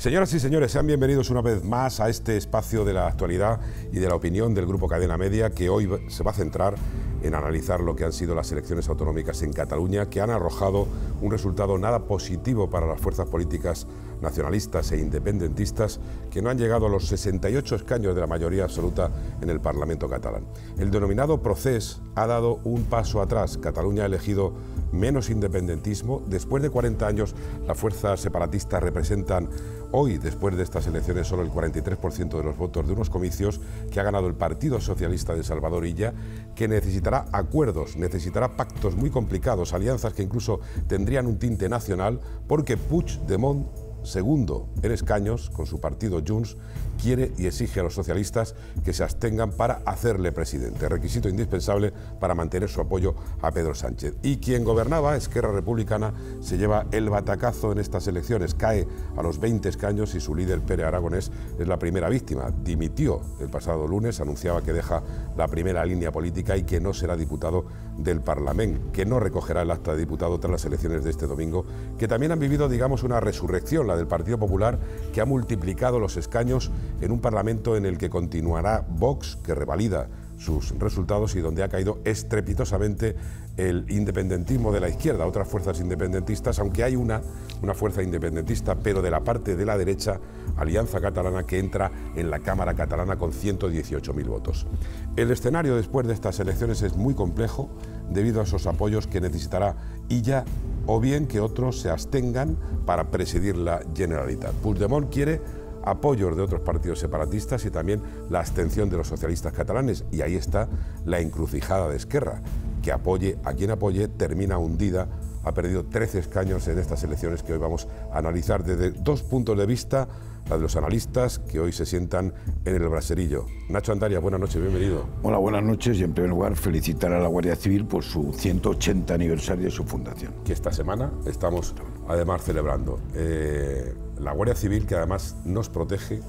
Señoras y señores, sean bienvenidos una vez más a este espacio de la actualidad y de la opinión del Grupo Cadena Media, que hoy se va a centrar en analizar lo que han sido las elecciones autonómicas en Cataluña, que han arrojado un resultado nada positivo para las fuerzas políticas nacionalistas e independentistas que no han llegado a los 68 escaños de la mayoría absoluta en el Parlamento catalán. El denominado procés ha dado un paso atrás. Cataluña ha elegido menos independentismo. Después de 40 años, las fuerzas separatistas representan hoy, después de estas elecciones, solo el 43% de los votos de unos comicios que ha ganado el Partido Socialista de Salvador Illa, que necesitará acuerdos, necesitará pactos muy complicados, alianzas que incluso tendrían un tinte nacional, porque Puigdemont segundo en escaños con su partido Junts quiere y exige a los socialistas que se abstengan para hacerle presidente, requisito indispensable para mantener su apoyo a Pedro Sánchez. Y quien gobernaba, Esquerra Republicana, se lleva el batacazo en estas elecciones, cae a los 20 escaños y su líder Pere Aragonés es la primera víctima. Dimitió el pasado lunes, anunciaba que deja la primera línea política y que no será diputado del Parlamento, que no recogerá el acta de diputado tras las elecciones de este domingo, que también han vivido, digamos, una resurrección, la del Partido Popular, que ha multiplicado los escaños en un Parlamento en el que continuará Vox, que revalida sus resultados y donde ha caído estrepitosamente el independentismo de la izquierda, otras fuerzas independentistas, aunque hay una, una fuerza independentista, pero de la parte de la derecha, Alianza Catalana, que entra en la Cámara Catalana con 118.000 votos. El escenario después de estas elecciones es muy complejo debido a esos apoyos que necesitará Illa o bien que otros se abstengan para presidir la Generalitat. Puigdemont quiere apoyos de otros partidos separatistas y también la abstención de los socialistas catalanes. Y ahí está la encrucijada de Esquerra, que apoye a quien apoye, termina hundida, ha perdido 13 escaños en estas elecciones que hoy vamos a analizar desde dos puntos de vista la de los analistas que hoy se sientan en el braserillo. Nacho Andaria, buenas noches, bienvenido. Hola, buenas noches y en primer lugar felicitar a la Guardia Civil por su 180 aniversario de su fundación. Que esta semana estamos además celebrando. Eh, la Guardia Civil que además nos protege,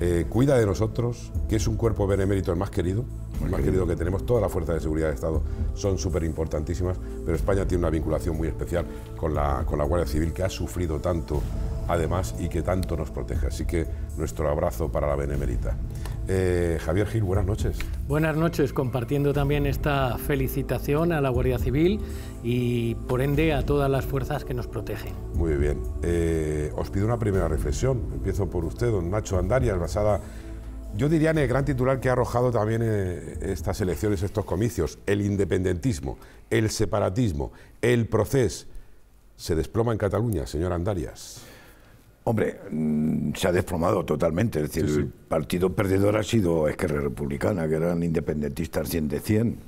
eh, cuida de nosotros, que es un cuerpo benemérito el más querido, el más querido que tenemos, todas las fuerzas de seguridad de Estado son súper importantísimas, pero España tiene una vinculación muy especial con la Guardia Civil que ha sufrido tanto además, y que tanto nos protege. Así que nuestro abrazo para la Benemérita. Eh, Javier Gil, buenas noches. Buenas noches, compartiendo también esta felicitación a la Guardia Civil y por ende a todas las fuerzas que nos protegen. Muy bien. Eh, os pido una primera reflexión. Empiezo por usted, don Nacho Andarias, basada, yo diría, en el gran titular que ha arrojado también eh, estas elecciones, estos comicios, el independentismo, el separatismo, el proceso. ¿Se desploma en Cataluña, señor Andarias? Hombre, mm, se ha desplomado totalmente. Es decir, el partido perdedor ha sido Esquerra Republicana, que eran independentistas 100 de 100.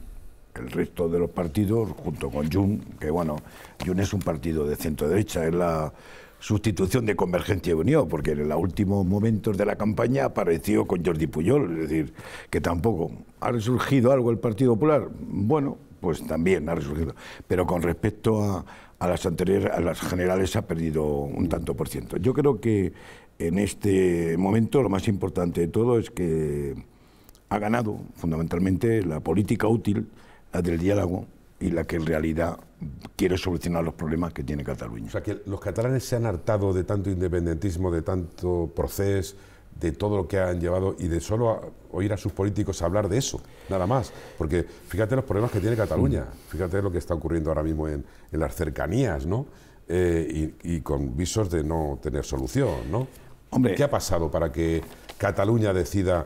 El resto de los partidos, junto con Jun, que bueno, Jun es un partido de centro derecha, es la sustitución de Convergencia y Unión, porque en los últimos momentos de la campaña apareció con Jordi Puyol, es decir, que tampoco. ¿Ha resurgido algo el Partido Popular? Bueno, pues también ha resurgido. Pero con respecto a, a las anteriores, a las generales ha perdido un tanto por ciento. Yo creo que en este momento lo más importante de todo es que ha ganado fundamentalmente la política útil, la del diálogo y la que en realidad quiere solucionar los problemas que tiene Cataluña. O sea, que los catalanes se han hartado de tanto independentismo, de tanto proceso, de todo lo que han llevado y de solo oír a sus políticos hablar de eso, nada más. Porque fíjate los problemas que tiene Cataluña, mm. fíjate lo que está ocurriendo ahora mismo en, en las cercanías, ¿no? Eh, y, con visos de no tener solución, ¿no? Hombre, ¿Qué ha pasado para que Cataluña decida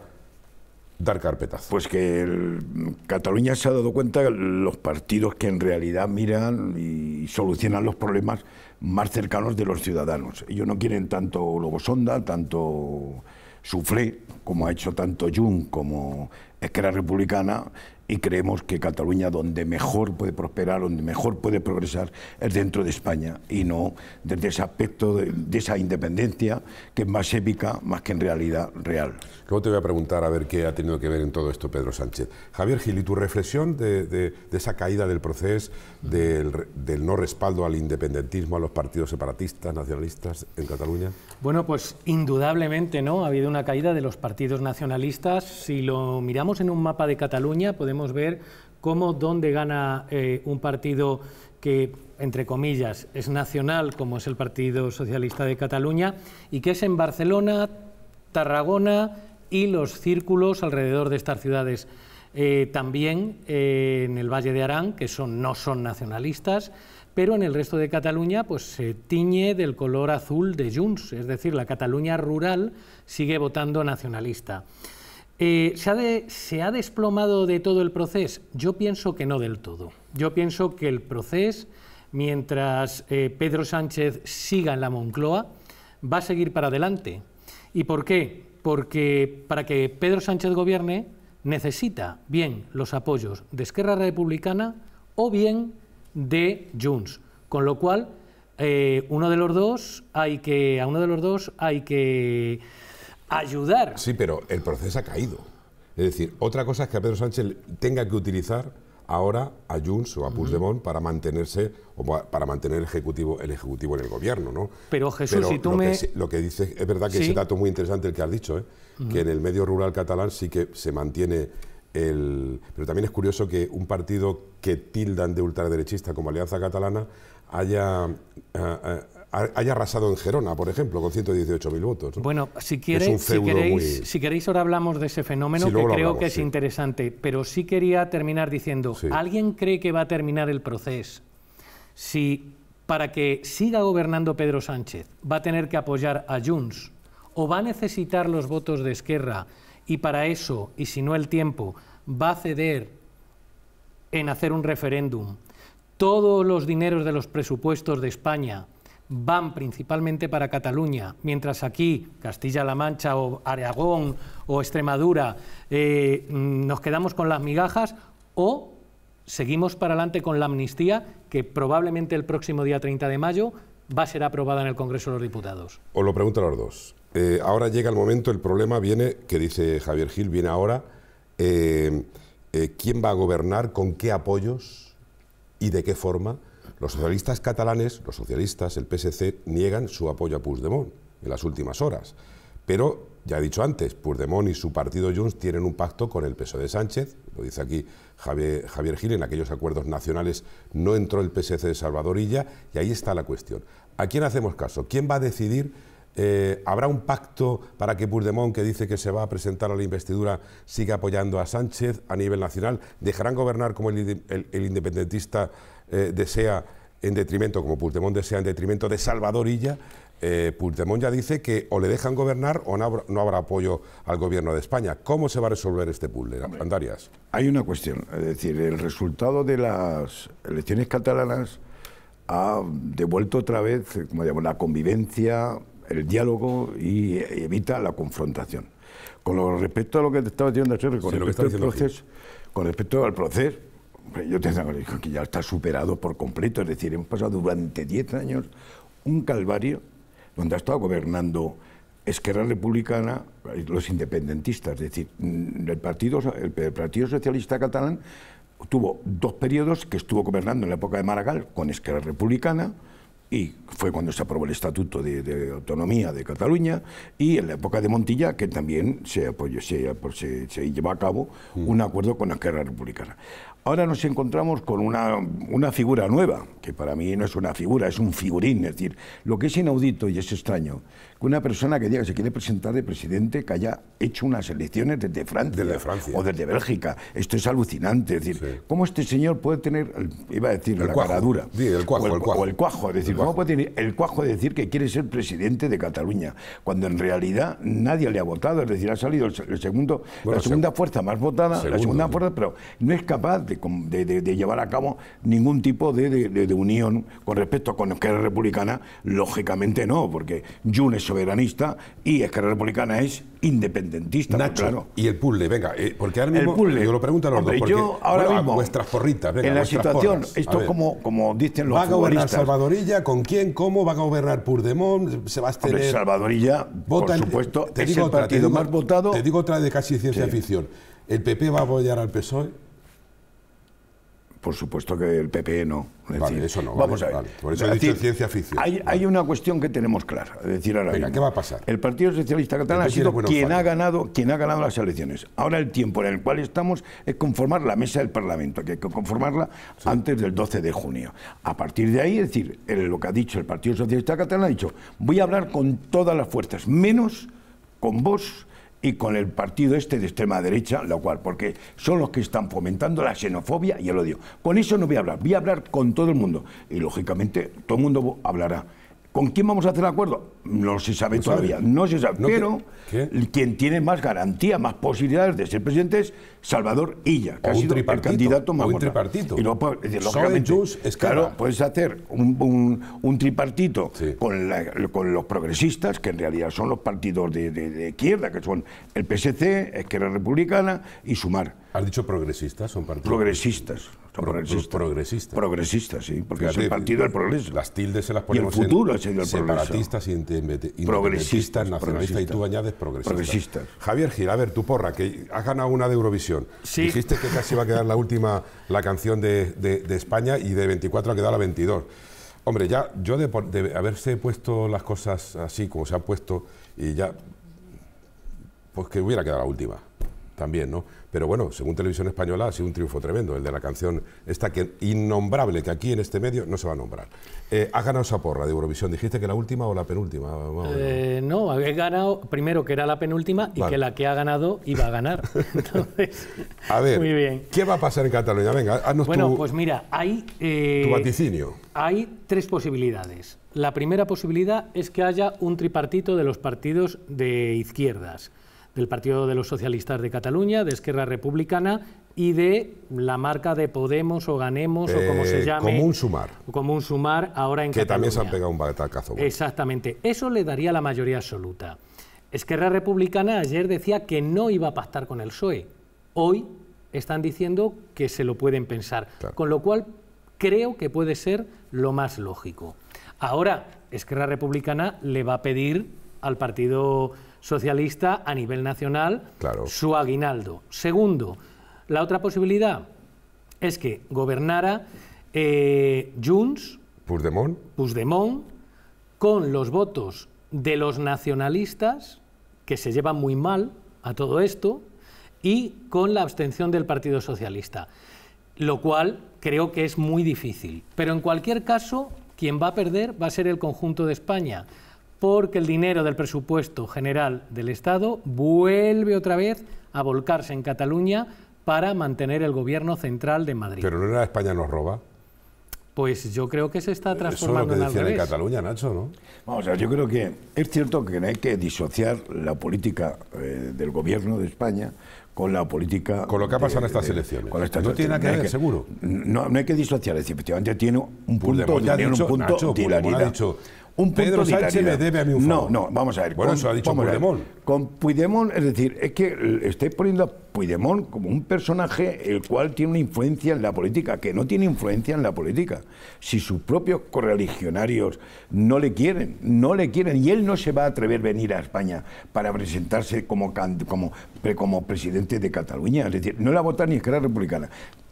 dar carpetazo? Pues que Cataluña se ha dado cuenta de los partidos que en realidad miran y solucionan los problemas más cercanos de los ciudadanos. Ellos no quieren tanto Lobosonda, tanto sufre, como ha hecho tanto Jun como Esquerra Republicana, y creemos que Cataluña donde mejor puede prosperar, donde mejor puede progresar, es dentro de España y no desde ese aspecto de esa independencia que es más épica más que en realidad real. Luego te voy a preguntar a ver qué ha tenido que ver en todo esto Pedro Sánchez. Javier Gil, ¿y tu reflexión de, esa caída del proceso, del, no respaldo al independentismo, a los partidos separatistas, nacionalistas en Cataluña? Bueno, pues indudablemente no, ha habido una caída de los partidos nacionalistas. Si lo miramos en un mapa de Cataluña, podemos ver cómo, dónde gana eh, un partido que, entre comillas, es nacional, como es el Partido Socialista de Cataluña, y que es en Barcelona, Tarragona y los círculos alrededor de estas ciudades. Eh, también eh, en el Valle de Arán, que son, no son nacionalistas, pero en el resto de Cataluña pues, se tiñe del color azul de Junts, es decir, la Cataluña rural sigue votando nacionalista. Eh, ¿Se ha desplomado de todo el proceso? Yo pienso que no del todo. Yo pienso que el proceso, mientras Pedro Sánchez siga en la Moncloa, va a seguir para adelante. ¿Y por qué? porque para que Pedro Sánchez gobierne necesita bien los apoyos de Esquerra Republicana o bien de Junts, con lo cual eh, uno de los dos hay que a uno de los dos hay que ayudar. Sí, pero el proceso ha caído. Es decir, otra cosa es que a Pedro Sánchez tenga que utilizar ahora a Junts o a Puigdemont para mantenerse o para mantener el ejecutivo el ejecutivo en el gobierno, ¿no? Pero Jesús, si tú lo me que, es verdad que es ese dato muy interesante el que has dicho, ¿eh? que en el medio rural catalán sí que se mantiene el pero también es curioso que un partido que tildan de ultraderechista como Alianza Catalana haya eh, eh, haya arrasado en Gerona, por ejemplo, con 118.000 votos. Bueno, si, queréis, si queréis, ahora hablamos de ese fenómeno, que creo que es interesante, pero sí quería terminar diciendo, ¿alguien cree que va a terminar el proceso si para que siga gobernando Pedro Sánchez va a tener que apoyar a Junts o va a necesitar los votos de Esquerra y para eso, y si no el tiempo, va a ceder en hacer un referéndum todos los dineros de los presupuestos de España van principalmente para Cataluña, mientras aquí, Castilla-La Mancha o Aragón o Extremadura, eh, nos quedamos con las migajas o seguimos para adelante con la amnistía que probablemente el próximo día 30 de mayo va a ser aprobada en el Congreso de los Diputados. Os lo pregunto a los dos. Eh, ahora llega el momento, el problema viene, que dice Javier Gil, viene ahora. Eh, ¿Quién va a gobernar? ¿Con qué apoyos? ¿Y de qué forma? Los socialistas catalanes, los socialistas, el PSC, niegan su apoyo a Puigdemont en las últimas horas. Pero, ya he dicho antes, Puigdemont y su partido Junts tienen un pacto con el PSOE de Sánchez, lo dice aquí Javier, Gil, en aquellos acuerdos nacionales no entró el PSC de Salvadorilla, y ahí está la cuestión. ¿A quién hacemos caso? ¿Quién va a decidir eh, ¿Habrá un pacto para que Puigdemont, que dice que se va a presentar a la investidura, siga apoyando a Sánchez a nivel nacional? ¿Dejarán gobernar como el independentista eh, desea en detrimento, como Puigdemont desea en detrimento de Salvador Illa, eh, Puigdemont ya dice que o le dejan gobernar o no habrá, apoyo al gobierno de España. ¿Cómo se va a resolver este puzzle, Andarias? Hay una cuestión, es decir, el resultado de las elecciones catalanas ha devuelto otra vez eh, como la convivencia, el diálogo y evita la confrontación. Con lo, respecto a lo que estaba diciendo, con, respecto, al proceso, con respecto al proceso, yo te digo que ya está superado por completo, es decir, hemos pasado durante 10 años un calvario donde ha estado gobernando Esquerra Republicana, los independentistas, es decir, mm, el Partido, el Partido Socialista Catalán tuvo dos periodos que estuvo gobernando en la época de Maragall con Esquerra Republicana, y fue cuando se aprobó el Estatuto de, Autonomía de Cataluña, y en la época de Montilla, que también se, apoyó, se, se, se llevó a cabo mm. un acuerdo con la Esquerra Republicana. Ahora nos encontramos con una, una, figura nueva, que para mí no es una figura, es un figurín. Es decir, lo que es inaudito y es extraño, que una persona que diga que se quiere presentar de presidente que haya hecho unas elecciones desde Francia, o desde Bélgica. Esto es alucinante. Es decir, ¿cómo este señor puede tener, iba a decir, la paradura el cuajo, o el, cuajo. Es decir, ¿cómo puede tener el cuajo de decir que quiere ser presidente de Cataluña? Cuando en realidad nadie le ha votado. Es decir, ha salido el, segundo, la segunda fuerza más votada, la segunda fuerza, pero no es capaz de de, llevar a cabo ningún tipo de, unión con respecto con Esquerra Republicana, lógicamente no, porque Jun es soberanista y Esquerra Republicana es independentista. y el puzzle, venga, eh, porque ahora mismo yo lo pregunto a los dos, porque, yo ahora vuestras porritas, venga, en la situación, esto como, como dicen los ¿Va a gobernar Salvadorilla? ¿Con quién? ¿Cómo? ¿Va a gobernar Purdemont? ¿Se va a Salvadorilla, Vota, por supuesto, te el partido más votado. Te digo otra de casi ciencia ficción. ¿El PP va a apoyar al PSOE? Por supuesto que el PP e no. eso no. vamos a Por eso ciencia ficción. Hay, una cuestión que tenemos clara. Es decir, ahora ¿qué va a pasar? El Partido Socialista Catalán ha sido quien ha, ganado, quien ha ganado las elecciones. Ahora el tiempo en el cual estamos es conformar la mesa del Parlamento, que hay que conformarla antes del 12 de junio. A partir de ahí, es decir, lo que ha dicho el Partido Socialista Catalán ha dicho, voy a hablar con todas las fuerzas, menos con vos y con el partido este de extrema derecha, lo cual, porque son los que están fomentando la xenofobia y el odio. Con eso no voy a hablar, voy a hablar con todo el mundo. Y lógicamente todo el mundo hablará. ¿Con quién vamos a hacer acuerdo? No se sabe todavía, no se sabe. pero quien tiene más garantía, más posibilidades de ser presidente es Salvador Illa, que el candidato más un tripartito. Y claro, puedes hacer un, tripartito con, los progresistas, que en realidad son los partidos de, izquierda, que son el PSC, Esquerra Republicana y Sumar. ¿Has dicho progresistas? Son partidos. Progresistas progresistas. Progresistas. sí, porque es el partido del progreso. Las tildes se las ponemos y el futuro el y progresistas, y tú añades progresistas. Javier Gil, a ver, tu porra, que has ganado una de Eurovisión. Dijiste que casi va a quedar la última, la canción de, España, y de 24 ha quedado la 22. Hombre, ya yo de, de, haberse puesto las cosas así como se han puesto y ya, pues que hubiera quedado la última también, ¿no? Pero bueno, según Televisión Española ha sido un triunfo tremendo, el de la canción esta que innombrable, que aquí en este medio no se va a nombrar. Eh, ¿Ha ganado esa porra de Eurovisión? ¿Dijiste que la última o la penúltima? Eh, no, he ganado primero que era la penúltima y que la que ha ganado iba a ganar. Entonces, a ver, muy bien. ¿qué va a pasar en Cataluña? Venga, haznos Bueno, pues mira, hay... tu eh, vaticinio. Hay tres posibilidades. La primera posibilidad es que haya un tripartito de los partidos de izquierdas del Partido de los Socialistas de Cataluña, de Esquerra Republicana y de la marca de Podemos o Ganemos o como se eh, llame. Común Sumar. Común Sumar ahora en que Cataluña. Que también se han pegado un batacazo. Exactamente. Eso le daría la mayoría absoluta. Esquerra Republicana ayer decía que no iba a pactar con el PSOE. Hoy están diciendo que se lo pueden pensar. Con lo cual creo que puede ser lo más lógico. Ahora, Esquerra Republicana le va a pedir al Partido socialista a nivel nacional su aguinaldo. Segundo, la otra posibilidad es que gobernara eh, Junts, Puigdemont, con los votos de los nacionalistas, que se llevan muy mal a todo esto, y con la abstención del Partido Socialista, lo cual creo que es muy difícil. Pero en cualquier caso, quien va a perder va a ser el conjunto de España porque el dinero del presupuesto general del Estado vuelve otra vez a volcarse en Cataluña para mantener el gobierno central de Madrid. Pero no era España nos roba. Pues yo creo que se está transformando Eso es lo que en en Cataluña, Nacho, ¿no? Vamos, a yo creo que es cierto que hay que disociar la política eh, del gobierno de España con la política... Con lo que ha pasado en estas elecciones. Con no tiene que ver, seguro. No, hay que disociar, es decir, efectivamente tiene un punto, de, ya un punto un Pedro Sánchez le debe a mi un No, no, vamos a ver. Bueno, con, eso ha dicho Con es decir, es que estoy poniendo a Puigdemont como un personaje el cual tiene una influencia en la política, que no tiene influencia en la política. Si sus propios correligionarios no le quieren, no le quieren, y él no se va a atrever a venir a España para presentarse como, como, como presidente de Cataluña, es decir, no la votar ni Esquerra Republicana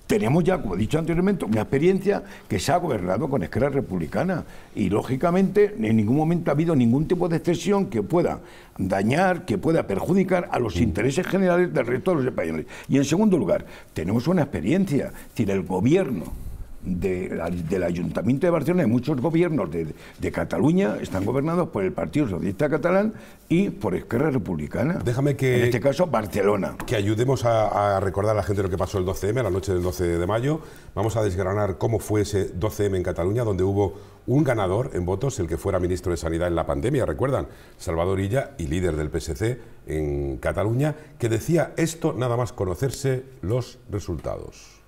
tenemos ya, como he dicho anteriormente, una experiencia que se ha gobernado con escala republicana y, lógicamente, en ningún momento ha habido ningún tipo de excesión que pueda dañar, que pueda perjudicar a los intereses generales del resto de los españoles. Y, en segundo lugar, tenemos una experiencia, es decir, el gobierno del Ayuntamiento de Barcelona y muchos gobiernos de, Cataluña están gobernados por el Partido Socialista Catalán y por Esquerra Republicana. Déjame que. En este caso, Barcelona. Que ayudemos a, recordar a la gente lo que pasó el 12M, la noche del 12 de mayo. Vamos a desgranar cómo fue ese 12M en Cataluña, donde hubo un ganador en votos, el que fuera ministro de Sanidad en la pandemia, recuerdan, Salvador Illa y líder del PSC en Cataluña, que decía esto nada más conocerse los resultados.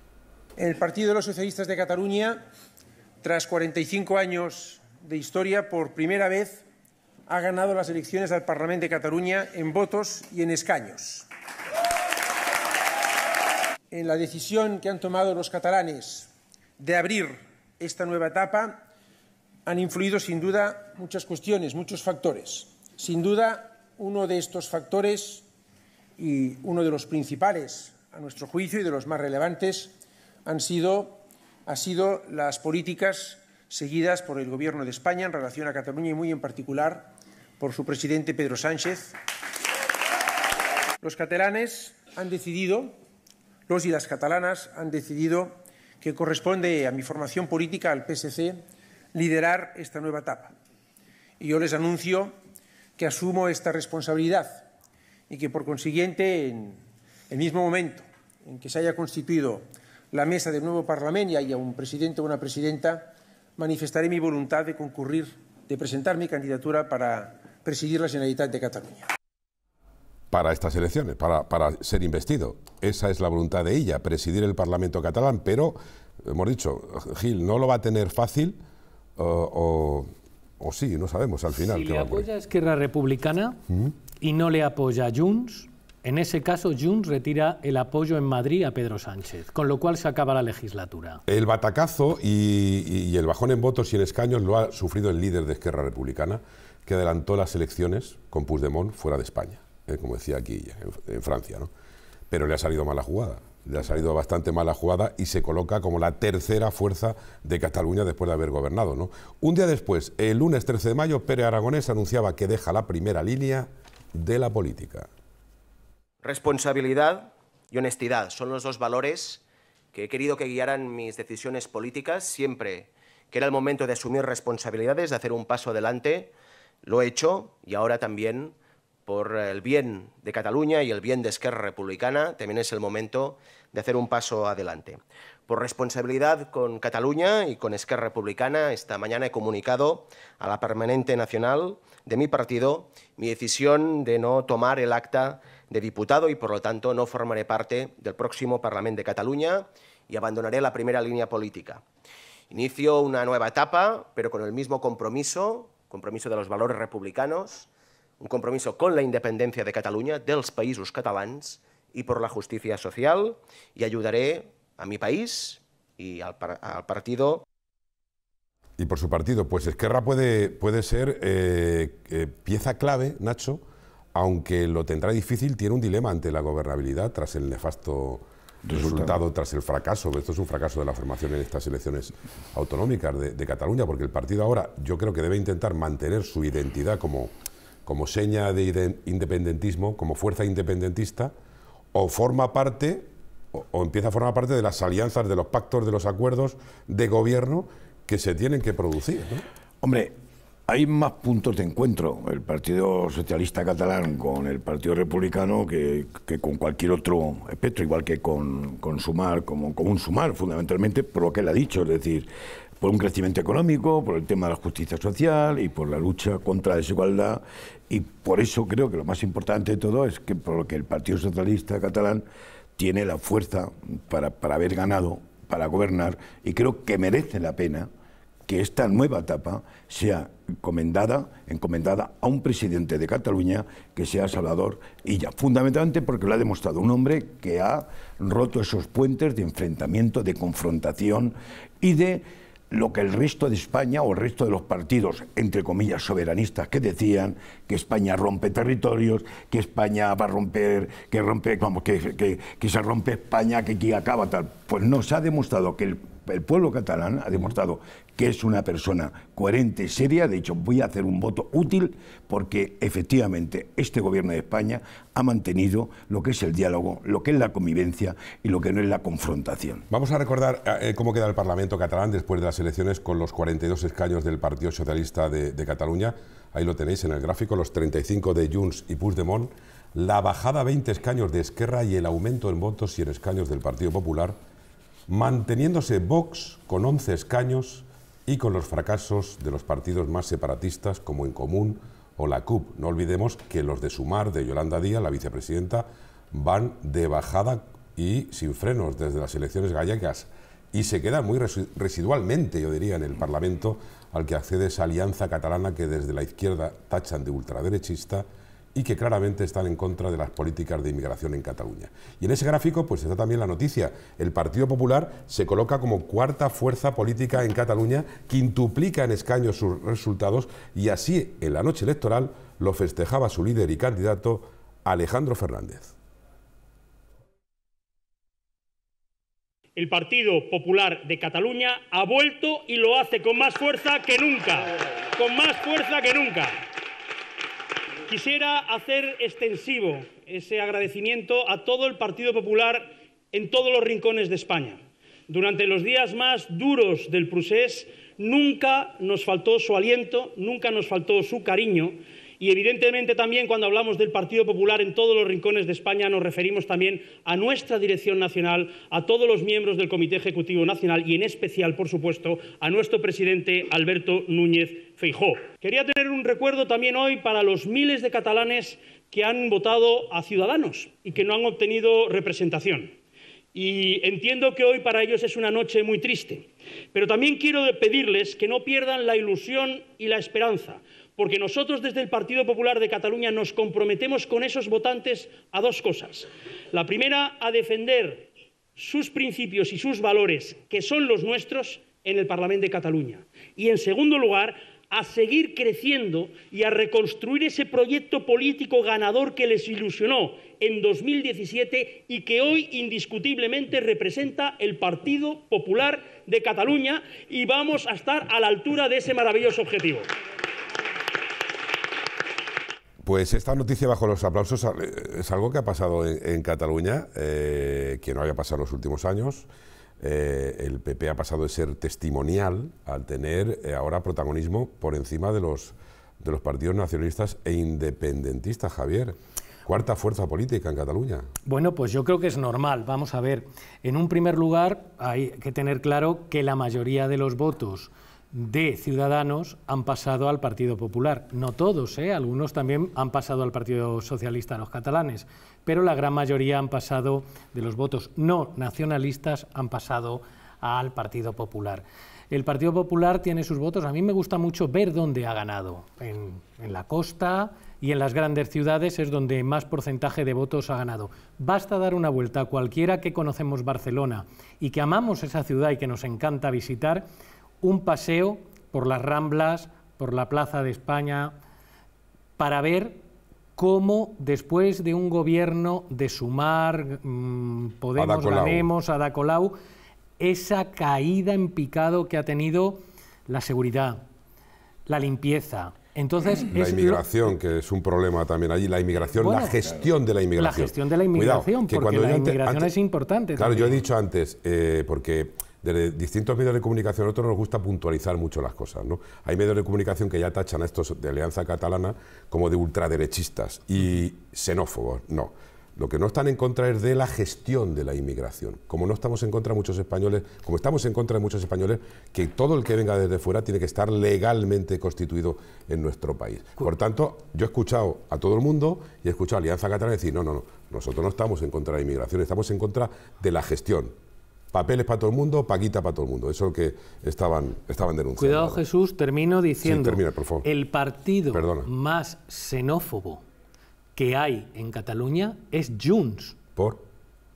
El Partido de los Socialistas de Cataluña, tras 45 años de historia, por primera vez ha ganado las elecciones al Parlamento de Cataluña en votos y en escaños. En la decisión que han tomado los catalanes de abrir esta nueva etapa han influido sin duda muchas cuestiones, muchos factores. Sin duda, uno de estos factores y uno de los principales, a nuestro juicio, y de los más relevantes, han sido, las políticas seguidas por el Gobierno de España en relación a Cataluña y muy en particular por su presidente Pedro Sánchez. Los catalanes han decidido, los y las catalanas han decidido que corresponde a mi formación política, al PSC, liderar esta nueva etapa. Y yo les anuncio que asumo esta responsabilidad y que, por consiguiente, en el mismo momento en que se haya constituido la mesa del nuevo Parlamento y a un presidente o una presidenta, manifestaré mi voluntad de concurrir, de presentar mi candidatura para presidir la Generalitat de Cataluña. Para estas elecciones, para, ser investido. Esa es la voluntad de ella, presidir el Parlamento catalán, pero, hemos dicho, Gil, no lo va a tener fácil o, o, sí, no sabemos al final. Si qué le apoya Esquerra Republicana ¿Mm? y no le apoya a Junts, en ese caso, Jun retira el apoyo en Madrid a Pedro Sánchez, con lo cual se acaba la legislatura. El batacazo y, el bajón en votos y en escaños lo ha sufrido el líder de Esquerra Republicana, que adelantó las elecciones con Puigdemont fuera de España, eh, como decía aquí en, Francia. Pero le ha salido mala jugada, le ha salido bastante mala jugada y se coloca como la tercera fuerza de Cataluña después de haber gobernado. ¿no? Un día después, el lunes 13 de mayo, Pere Aragonés anunciaba que deja la primera línea de la política. Responsabilidad y honestidad son los dos valores que he querido que guiaran mis decisiones políticas siempre que era el momento de asumir responsabilidades, de hacer un paso adelante. Lo he hecho y ahora también, por el bien de Cataluña y el bien de Esquerra Republicana, también es el momento de hacer un paso adelante. Por responsabilidad con Cataluña y con Esquerra Republicana, esta mañana he comunicado a la Permanente Nacional de mi partido mi decisión de no tomar el acta de diputado y, por lo tanto, no formaré parte del próximo Parlamento de Cataluña y abandonaré la primera línea política. Inicio una nueva etapa, pero con el mismo compromiso, compromiso de los valores republicanos, un compromiso con la independencia de Cataluña, dels països catalans y por la justicia social, y ayudaré a mi país y al, partido. Y por su partido, pues Esquerra puede, puede ser eh, eh, pieza clave, Nacho, aunque lo tendrá difícil, tiene un dilema ante la gobernabilidad tras el nefasto resultado, tras el fracaso. Esto es un fracaso de la formación en estas elecciones autonómicas de, Cataluña, porque el partido ahora yo creo que debe intentar mantener su identidad como, como seña de independentismo, como fuerza independentista, o forma parte o, empieza a formar parte de las alianzas, de los pactos, de los acuerdos de gobierno que se tienen que producir. Hombre, hay más puntos de encuentro el Partido Socialista Catalán con el Partido Republicano que, con cualquier otro espectro, igual que con, Sumar, como con un Sumar fundamentalmente, por lo que él ha dicho, es decir, por un crecimiento económico, por el tema de la justicia social y por la lucha contra la desigualdad. Y por eso creo que lo más importante de todo es que por lo que el Partido Socialista Catalán tiene la fuerza para, para haber ganado, para gobernar, y creo que merece la pena que esta nueva etapa sea encomendada, encomendada a un presidente de Cataluña que sea Salvador ya fundamentalmente porque lo ha demostrado un hombre que ha roto esos puentes de enfrentamiento, de confrontación y de lo que el resto de España o el resto de los partidos, entre comillas, soberanistas que decían que España rompe territorios, que España va a romper, que rompe, vamos, que, que, que se rompe España, que aquí acaba tal. Pues no, se ha demostrado que el el pueblo catalán ha demostrado que es una persona coherente, seria, de hecho voy a hacer un voto útil porque efectivamente este gobierno de España ha mantenido lo que es el diálogo, lo que es la convivencia y lo que no es la confrontación. Vamos a recordar eh, eh, cómo queda el Parlamento catalán después de las elecciones con los 42 escaños del Partido Socialista de, Cataluña. Ahí lo tenéis en el gráfico, los 35 de Junts y Puigdemont, la bajada 20 escaños de Esquerra y el aumento en votos y en escaños del Partido Popular manteniéndose Vox con 11 escaños y con los fracasos de los partidos más separatistas como En Común o la CUP. No olvidemos que los de Sumar, de Yolanda Díaz, la vicepresidenta, van de bajada y sin frenos desde las elecciones gallegas y se queda muy residualmente, yo diría, en el Parlamento al que accede esa alianza catalana que desde la izquierda tachan de ultraderechista y que claramente están en contra de las políticas de inmigración en Cataluña. Y en ese gráfico pues está también la noticia. El Partido Popular se coloca como cuarta fuerza política en Cataluña, quintuplica en escaños sus resultados y así en la noche electoral lo festejaba su líder y candidato Alejandro Fernández. El Partido Popular de Cataluña ha vuelto y lo hace con más fuerza que nunca. Con más fuerza que nunca. Quisiera hacer extensivo ese agradecimiento a todo el Partido Popular en todos los rincones de España. Durante los días más duros del procés nunca nos faltó su aliento, nunca nos faltó su cariño y evidentemente también cuando hablamos del Partido Popular en todos los rincones de España nos referimos también a nuestra dirección nacional, a todos los miembros del Comité Ejecutivo Nacional y en especial, por supuesto, a nuestro presidente Alberto Núñez Feijó. Quería tener un recuerdo también hoy para los miles de catalanes que han votado a Ciudadanos y que no han obtenido representación. Y entiendo que hoy para ellos es una noche muy triste, pero también quiero pedirles que no pierdan la ilusión y la esperanza, porque nosotros desde el Partido Popular de Cataluña nos comprometemos con esos votantes a dos cosas. La primera, a defender sus principios y sus valores, que son los nuestros, en el Parlamento de Cataluña. Y en segundo lugar, a seguir creciendo y a reconstruir ese proyecto político ganador que les ilusionó en 2017 y que hoy indiscutiblemente representa el Partido Popular de Cataluña y vamos a estar a la altura de ese maravilloso objetivo. Pues esta noticia bajo los aplausos eh, es algo que ha pasado en, Cataluña, eh, que no había pasado en los últimos años. Eh, el PP ha pasado de ser testimonial al tener ahora protagonismo por encima de los, de los partidos nacionalistas e independentistas, Javier cuarta fuerza política en Cataluña. Bueno, pues yo creo que es normal. Vamos a ver, en un primer lugar hay que tener claro que la mayoría de los votos de Ciudadanos han pasado al Partido Popular. No todos, ¿eh? algunos también han pasado al Partido Socialista, los catalanes, pero la gran mayoría han pasado de los votos no nacionalistas, han pasado al Partido Popular. El Partido Popular tiene sus votos. A mí me gusta mucho ver dónde ha ganado. En, en la costa y en las grandes ciudades es donde más porcentaje de votos ha ganado. Basta dar una vuelta a cualquiera que conocemos Barcelona y que amamos esa ciudad y que nos encanta visitar un paseo por las Ramblas, por la Plaza de España, para ver cómo después de un gobierno de Sumar, mm, Podemos, Ganemos, Ada Colau, esa caída en picado que ha tenido la seguridad, la limpieza. Entonces, la inmigración, que es un problema también allí, la inmigración, la gestión de la inmigración. La gestión de la inmigración, porque la inmigración es importante. Claro, yo he dicho antes, eh, porque ...desde distintos medios de comunicación a nosotros nos gusta puntualizar mucho las cosas. ¿no? Hay medios de comunicación que ya tachan a estos de Alianza Catalana como de ultraderechistas y xenófobos. No. Lo que no están en contra es de la gestión de la inmigración. Como no estamos en contra de muchos españoles, como estamos en contra de muchos españoles, que todo el que venga desde fuera tiene que estar legalmente constituido en nuestro país. Por tanto, yo he escuchado a todo el mundo y he escuchado a Alianza Catalana decir, no, no, no, nosotros no estamos en contra de la inmigración, estamos en contra de la gestión papeles para todo el mundo, paquita para todo el mundo. Eso es lo que estaban, estaban denunciando. Cuidado, Jesús, termino diciendo: el partido más xenófobo que hay en Cataluña es Junts. ¿Por?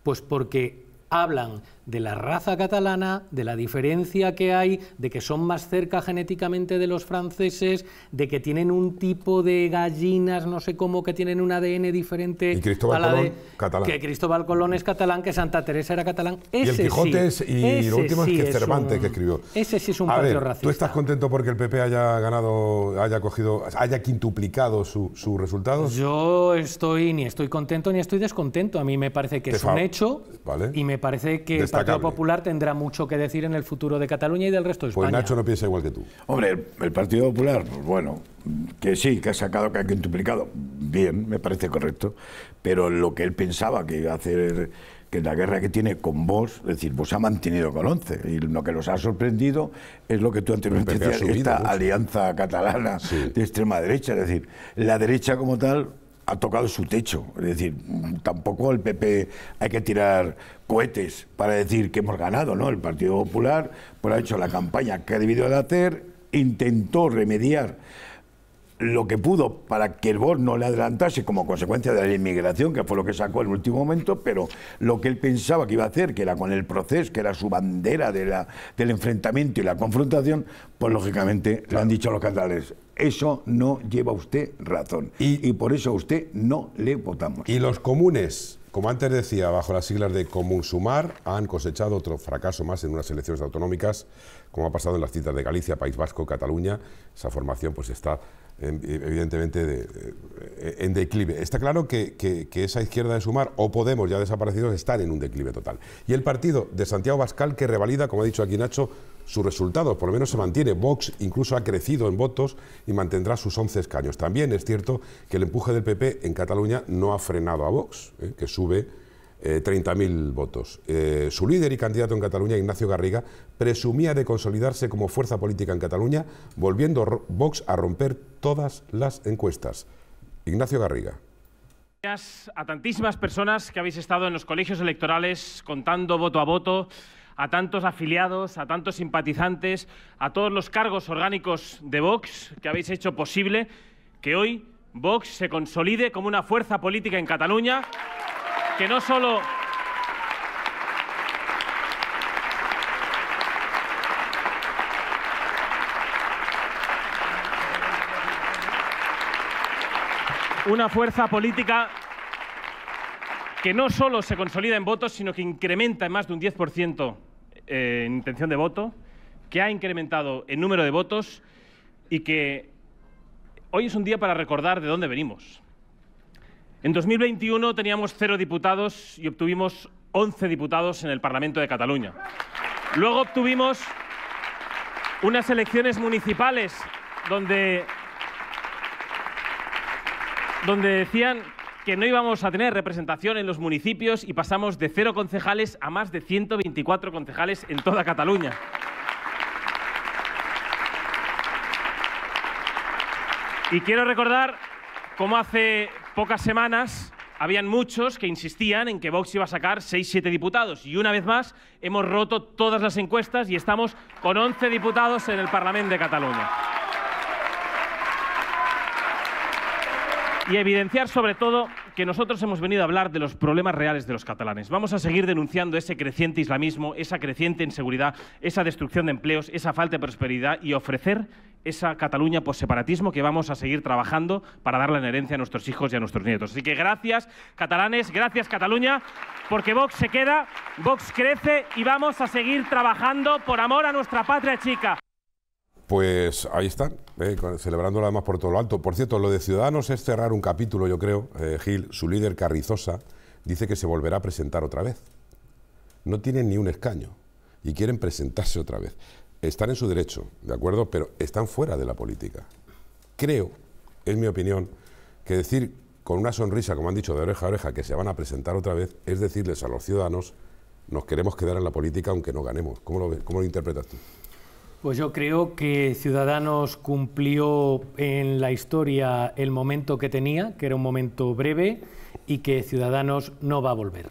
Pues porque hablan de la raza catalana, de la diferencia que hay, de que son más cerca genéticamente de los franceses, de que tienen un tipo de gallinas, no sé cómo, que tienen un ADN diferente y Cristóbal Colón, catalán. que Cristóbal Colón es catalán, que Santa Teresa era catalán. Ese y el Quijote es, y lo último es que Cervantes que escribió. Ese sí es un a ¿Tú estás contento porque el PP haya ganado, haya cogido, haya quintuplicado sus su resultados? Yo estoy ni estoy contento ni estoy descontento. A mí me parece que es un hecho y me parece que Partido Popular tendrá mucho que decir en el futuro de Cataluña y del resto de pues España. Pues Nacho no piensa igual que tú. Hombre, el, Partido Popular, pues bueno, que sí, que ha sacado, que ha quintuplicado, bien, me parece correcto, pero lo que él pensaba que iba a hacer que la guerra que tiene con vos, es decir, vos ha mantenido con 11. Y lo que los ha sorprendido es lo que tú anteriormente decías, esta alianza catalana de extrema derecha. Es decir, la derecha como tal ha tocado su techo. Es decir, tampoco el PP hay que tirar cohetes para decir que hemos ganado, ¿no? El Partido Popular por pues, ha hecho la campaña que ha debido de hacer, intentó remediar lo que pudo para que el BOR no le adelantase como consecuencia de la inmigración, que fue lo que sacó en último momento, pero lo que él pensaba que iba a hacer, que era con el proceso, que era su bandera de la, del enfrentamiento y la confrontación, pues lógicamente lo han dicho los canales eso no lleva usted razón. Y, por eso a usted no le votamos. Y los comunes, como antes decía, bajo las siglas de Común Sumar, han cosechado otro fracaso más en unas elecciones autonómicas, como ha pasado en las citas de Galicia, País Vasco, Cataluña. Esa formación pues está eh, evidentemente eh, en declive. Está claro que, esa izquierda de Sumar o Podemos ya desaparecidos están en un declive total. Y el partido de Santiago Bascal que revalida, como ha dicho aquí Nacho, sus resultados, por lo menos se mantiene. Vox incluso ha crecido en votos y mantendrá sus 11 escaños. También es cierto que el empuje del PP en Cataluña no ha frenado a Vox, eh, que sube eh, 30.000 votos. Eh, su líder y candidato en Cataluña, Ignacio Garriga, presumía de consolidarse como fuerza política en Cataluña, volviendo Vox a romper todas las encuestas. Ignacio Garriga. a tantísimas personas que habéis estado en los colegios electorales contando voto a voto, a tantos afiliados, a tantos simpatizantes, a todos los cargos orgánicos de Vox que habéis hecho posible que hoy Vox se consolide como una fuerza política en Cataluña que no solo una fuerza política que no solo se consolida en votos, sino que incrementa en más de un 10% eh, en intención de voto, que ha incrementado en número de votos y que hoy es un día para recordar de dónde venimos. En 2021 teníamos cero diputados y obtuvimos 11 diputados en el Parlamento de Cataluña. Luego obtuvimos unas elecciones municipales donde, donde decían que no íbamos a tener representación en los municipios y pasamos de cero concejales a más de 124 concejales en toda Cataluña. Y quiero recordar como hace pocas semanas habían muchos que insistían en que Vox iba a sacar 6-7 diputados y una vez más hemos roto todas las encuestas y estamos con 11 diputados en el Parlamento de Cataluña. Y evidenciar sobre todo que nosotros hemos venido a hablar de los problemas reales de los catalanes. Vamos a seguir denunciando ese creciente islamismo, esa creciente inseguridad, esa destrucción de empleos, esa falta de prosperidad y ofrecer esa Cataluña post-separatismo que vamos a seguir trabajando para darle la herencia a nuestros hijos y a nuestros nietos. Así que gracias, catalanes, gracias, Cataluña, porque Vox se queda, Vox crece y vamos a seguir trabajando por amor a nuestra patria chica. Pues ahí están, eh, celebrando celebrando además por todo lo alto. Por cierto, lo de Ciudadanos es cerrar un capítulo, yo creo. Eh, Gil, su líder Carrizosa, dice que se volverá a presentar otra vez. No tienen ni un escaño y quieren presentarse otra vez. Están en su derecho, ¿de acuerdo? Pero están fuera de la política. Creo, es mi opinión, que decir con una sonrisa, como han dicho, de oreja a oreja, que se van a presentar otra vez, es decirles a los ciudadanos, nos queremos quedar en la política aunque no ganemos. ¿Cómo lo, cómo lo interpretas tú? Pues yo creo que Ciudadanos cumplió en la historia el momento que tenía, que era un momento breve, y que Ciudadanos no va a volver.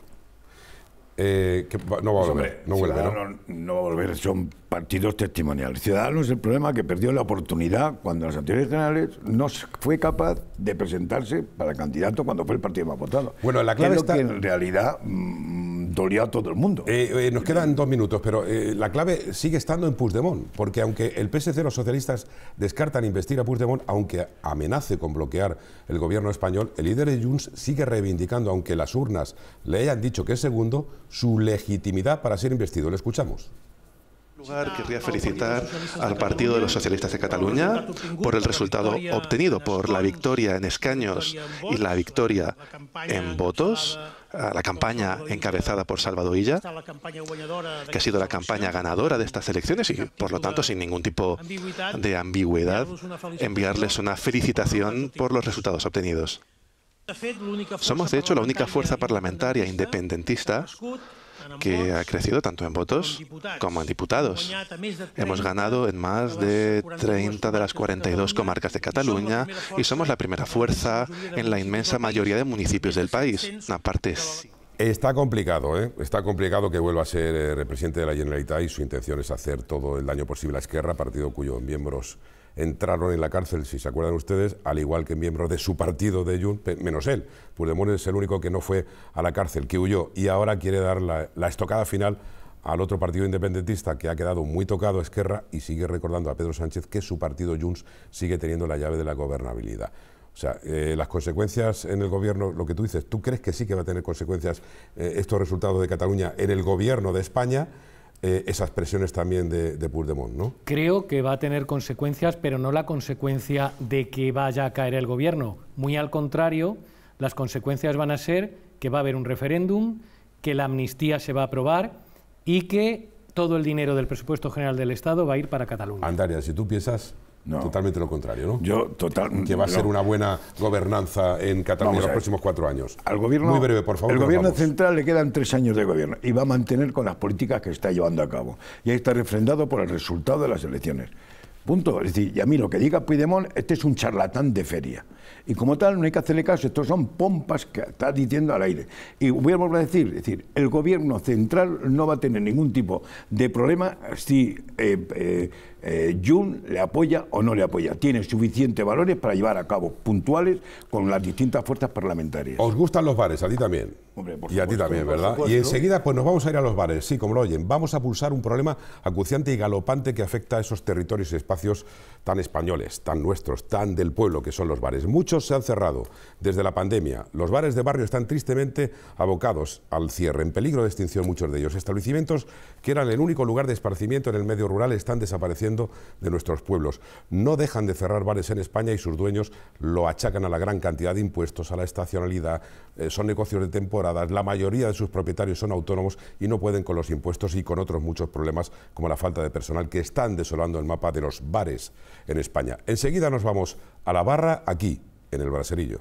Eh, no va a volver, pues no, ¿no? va a volver, son partidos testimoniales. Ciudadanos el problema que perdió la oportunidad cuando las anteriores generales no fue capaz de presentarse para candidato cuando fue el partido más votado. Bueno, la clave en realidad mm, dolió a todo el mundo. Eh, eh nos quedan dos minutos, pero eh, la clave sigue estando en Puigdemont, porque aunque el PSC, los socialistas descartan investir a Puigdemont, aunque amenace con bloquear el gobierno español, el líder de Junts sigue reivindicando, aunque las urnas le hayan dicho que es segundo, su legitimidad para ser investido. Le escuchamos lugar, querría felicitar al Partido de los Socialistas de Cataluña por el resultado obtenido, por la victoria en escaños y la victoria en votos, a la campaña encabezada por Salvador Illa, que ha sido la campaña ganadora de estas elecciones y, por lo tanto, sin ningún tipo de ambigüedad, enviarles una felicitación por los resultados obtenidos. Somos, de hecho, la única fuerza parlamentaria independentista que ha crecido tanto en votos como en diputados. Hemos ganado en más de 30 de las 42 comarcas de Cataluña y somos la primera fuerza en la inmensa mayoría de municipios del país. Aparte, Está complicado, ¿eh? Está complicado que vuelva a ser eh, presidente de la Generalitat y su intención es hacer todo el daño posible a Esquerra, partido cuyos miembros entraron en la cárcel, si se acuerdan ustedes, al igual que miembros de su partido de Junts, menos él. Puigdemont es el único que no fue a la cárcel, que huyó y ahora quiere dar la, estocada final al otro partido independentista que ha quedado muy tocado, Esquerra, y sigue recordando a Pedro Sánchez que su partido Junts sigue teniendo la llave de la gobernabilidad. O sea, eh, las consecuencias en el gobierno, lo que tú dices, ¿tú crees que sí que va a tener consecuencias eh, estos resultados de Cataluña en el gobierno de España? Eh, esas presiones también de, de, Puigdemont, ¿no? Creo que va a tener consecuencias, pero no la consecuencia de que vaya a caer el gobierno. Muy al contrario, las consecuencias van a ser que va a haber un referéndum, que la amnistía se va a aprobar y que todo el dinero del presupuesto general del Estado va a ir para Cataluña. Andaria, si tú piensas no. Totalmente lo contrario, ¿no? Yo, total. Que va a ser una buena gobernanza en Cataluña en los próximos cuatro años. Al gobierno. Muy breve, por favor. El gobierno central le quedan tres años de gobierno y va a mantener con las políticas que está llevando a cabo. Y ahí está refrendado por el resultado de las elecciones. Punto. Es decir, y a mí lo que diga Puigdemont, este es un charlatán de feria. Y como tal, no hay que hacerle caso. Estos son pompas que está diciendo al aire. Y hubiéramos a decir, es decir, el gobierno central no va a tener ningún tipo de problema si. Eh, eh, eh, Jun le apoya o no le apoya. Tiene suficientes valores para llevar a cabo puntuales con las distintas fuerzas parlamentarias. ¿Os gustan los bares? A ti también. y a ti también, ¿verdad? Y enseguida pues nos vamos a ir a los bares, sí, como lo oyen. Vamos a pulsar un problema acuciante y galopante que afecta a esos territorios y espacios tan españoles, tan nuestros, tan del pueblo que son los bares. Muchos se han cerrado desde la pandemia. Los bares de barrio están tristemente abocados al cierre, en peligro de extinción muchos de ellos. Establecimientos que eran el único lugar de esparcimiento en el medio rural, están desapareciendo de nuestros pueblos. No dejan de cerrar bares en España y sus dueños lo achacan a la gran cantidad de impuestos, a la estacionalidad, eh, son negocios de temporadas, la mayoría de sus propietarios son autónomos y no pueden con los impuestos y con otros muchos problemas como la falta de personal que están desolando el mapa de los bares en España. Enseguida nos vamos a la barra aquí, en el Braserillo.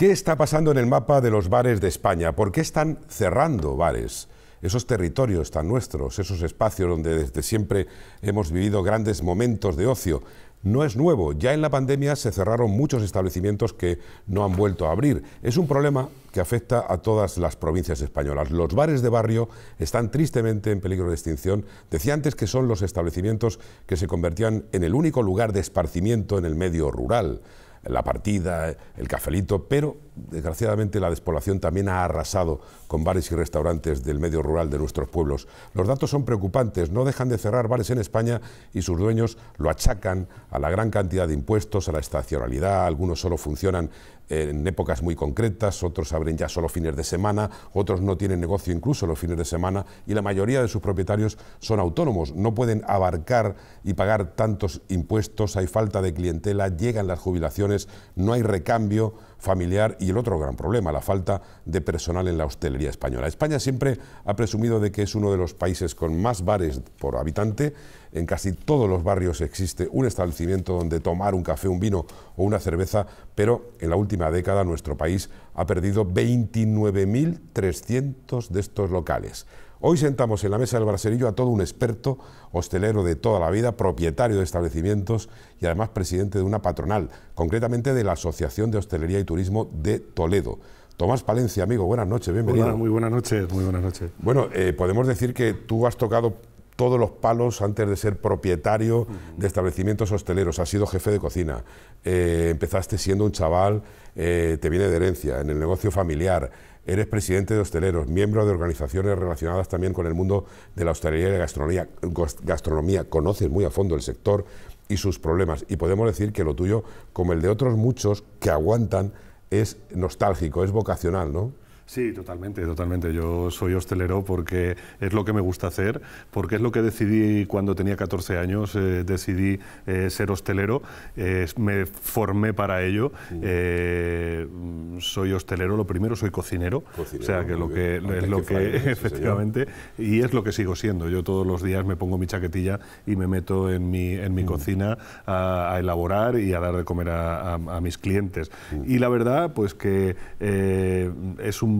¿Qué está pasando en el mapa de los bares de España? ¿Por qué están cerrando bares? Esos territorios tan nuestros, esos espacios donde desde siempre hemos vivido grandes momentos de ocio. No es nuevo, ya en la pandemia se cerraron muchos establecimientos que no han vuelto a abrir. Es un problema que afecta a todas las provincias españolas. Los bares de barrio están tristemente en peligro de extinción. Decía antes que son los establecimientos que se convertían en el único lugar de esparcimiento en el medio rural la partida, el cafelito, pero desgraciadamente la despoblación también ha arrasado con bares y restaurantes del medio rural de nuestros pueblos. Los datos son preocupantes, no dejan de cerrar bares en España y sus dueños lo achacan a la gran cantidad de impuestos, a la estacionalidad, algunos solo funcionan en épocas muy concretas, otros abren ya solo fines de semana, otros no tienen negocio incluso los fines de semana y la mayoría de sus propietarios son autónomos, no pueden abarcar y pagar tantos impuestos, hay falta de clientela, llegan las jubilaciones, no hay recambio, familiar y el otro gran problema, la falta de personal en la hostelería española. España siempre ha presumido de que es uno de los países con más bares por habitante. En casi todos los barrios existe un establecimiento donde tomar un café, un vino o una cerveza, pero en la última década nuestro país ha perdido 29.300 de estos locales. Hoy sentamos en la mesa del Braserillo a todo un experto, hostelero de toda la vida, propietario de establecimientos y además presidente de una patronal, concretamente de la Asociación de Hostelería y Turismo de Toledo. Tomás Palencia, amigo, buenas noches, bienvenido. muy buenas noches, muy buenas noches. Bueno, eh, podemos decir que tú has tocado todos los palos antes de ser propietario de establecimientos hosteleros. Has sido jefe de cocina, eh, empezaste siendo un chaval, eh, te viene de herencia en el negocio familiar, Eres presidente de hosteleros, miembro de organizaciones relacionadas también con el mundo de la hostelería y gastronomía. gastronomía. Conoces muy a fondo el sector y sus problemas. Y podemos decir que lo tuyo, como el de otros muchos que aguantan, es nostálgico, es vocacional, ¿no? Sí, totalmente, totalmente. Yo soy hostelero porque es lo que me gusta hacer, porque es lo que decidí cuando tenía 14 años, eh, decidí eh, ser hostelero, eh, me formé para ello, mm. soy hostelero, lo primero soy cocinero, o sea que, lo que es lo que, efectivamente, y es lo que sigo siendo. Yo todos los días me pongo mi chaquetilla y me meto en mi, en mi mm. cocina a, elaborar y a dar de comer a, mis clientes. Mm. Y la verdad, pues que es un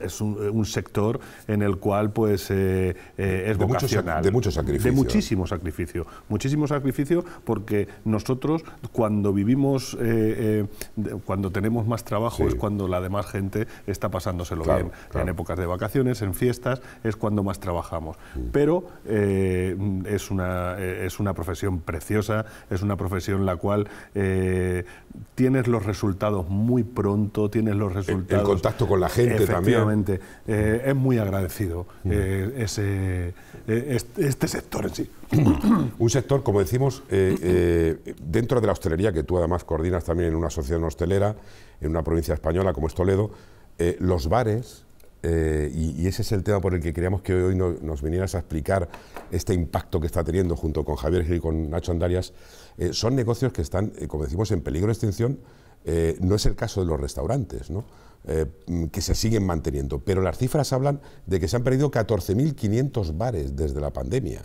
es eh, un, sector en el cual pues eh, eh, es de Mucho, de mucho sacrificio. De muchísimo sacrificio. Muchísimo sacrificio porque nosotros cuando vivimos, cuando tenemos más trabajo es cuando la demás gente está pasándoselo bien. En épocas de vacaciones, en fiestas, es cuando más trabajamos. Mm. Pero es, una, es una profesión preciosa, es una profesión la cual tienes los resultados muy pronto, tienes los resultados... el contacto con la gente también eh, es muy agradecido mm. eh, ese, eh, este sector en sí. Un sector, como decimos, dentro de la hostelería, que tú además coordinas también en una asociación hostelera, en una provincia española como es Toledo, los bares y, ese es el tema por el que queríamos que hoy nos vinieras a explicar este impacto que está teniendo junto con Javier Gil y con Nacho Andarias. son negocios que están, como decimos, en peligro de extinción. no es el caso de los restaurantes, ¿no? Eh, que se siguen manteniendo, pero las cifras hablan de que se han perdido 14.500 bares desde la pandemia,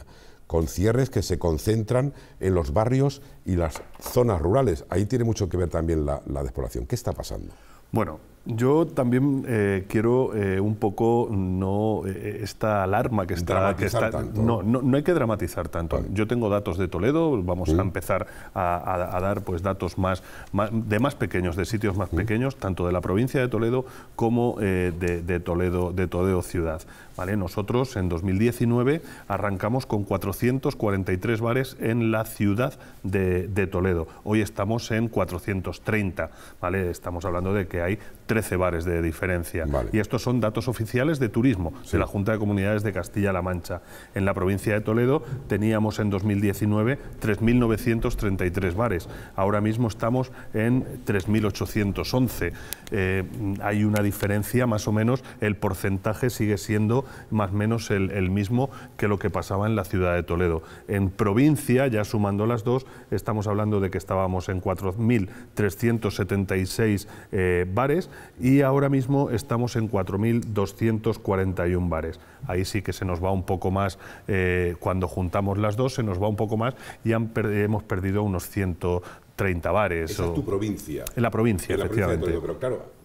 con cierres que se concentran en los barrios y las zonas rurales. Ahí tiene mucho que ver también la, la despoblación. ¿Qué está pasando? Bueno, yo también eh, quiero eh, un poco no eh, esta alarma que está... que está No, no, hay que dramatizar tanto. Yo tengo datos de Toledo, vamos a empezar a, dar pues datos más, de más pequeños, de sitios más pequeños, tanto de la provincia de Toledo como de, Toledo, de Toledo ciudad. Nosotros en 2019 arrancamos con 443 bares en la ciudad de, Toledo. Hoy estamos en 430, ¿vale? Estamos hablando de que hay 13 bares de diferencia. Y estos son datos oficiales de turismo de la Junta de Comunidades de Castilla-La Mancha. En la provincia de Toledo teníamos en 2019 3.933 bares. Ahora mismo estamos en 3.811. Eh, hay una diferencia, más o menos, el porcentaje sigue siendo más o menos el, mismo que lo que pasaba en la ciudad de Toledo. En provincia, ya sumando las dos, estamos hablando de que estábamos en 4.376 eh, bares y ahora mismo estamos en 4.241 bares. Ahí sí que se nos va un poco más, eh, cuando juntamos las dos, se nos va un poco más y hemos perdido unos 130 bares. es tu provincia. En la provincia, en la efectivamente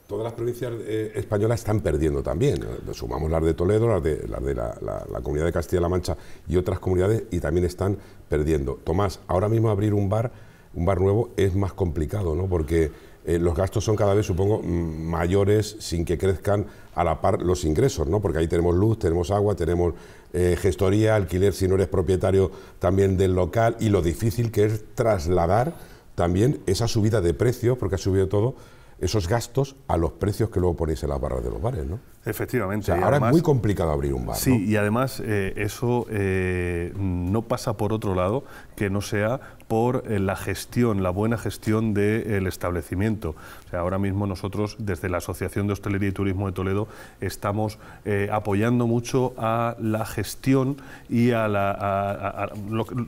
todas las provincias eh, españolas están perdiendo también. Sumamos las de Toledo, las de, la, comunidad de Castilla-La Mancha y otras comunidades y también están perdiendo. Tomás, ahora mismo abrir un bar, un bar nuevo es más complicado, ¿no? Porque eh, los gastos son cada vez, supongo, mayores sin que crezcan a la par los ingresos, ¿no? Porque ahí tenemos luz, tenemos agua, tenemos eh, gestoría, alquiler si no eres propietario también del local y lo difícil que es trasladar también esa subida de precios, porque ha subido todo esos gastos a los precios que luego ponéis en las barras de los bares, ¿no? Efectivamente. ahora es muy complicado abrir un bar. Sí, y además eh, eso eh, no pasa por otro lado que no sea por eh, la gestión, la buena gestión del establecimiento. sea, ahora mismo nosotros desde la Asociación de Hostelería y Turismo de Toledo estamos eh, apoyando mucho a la gestión y a la,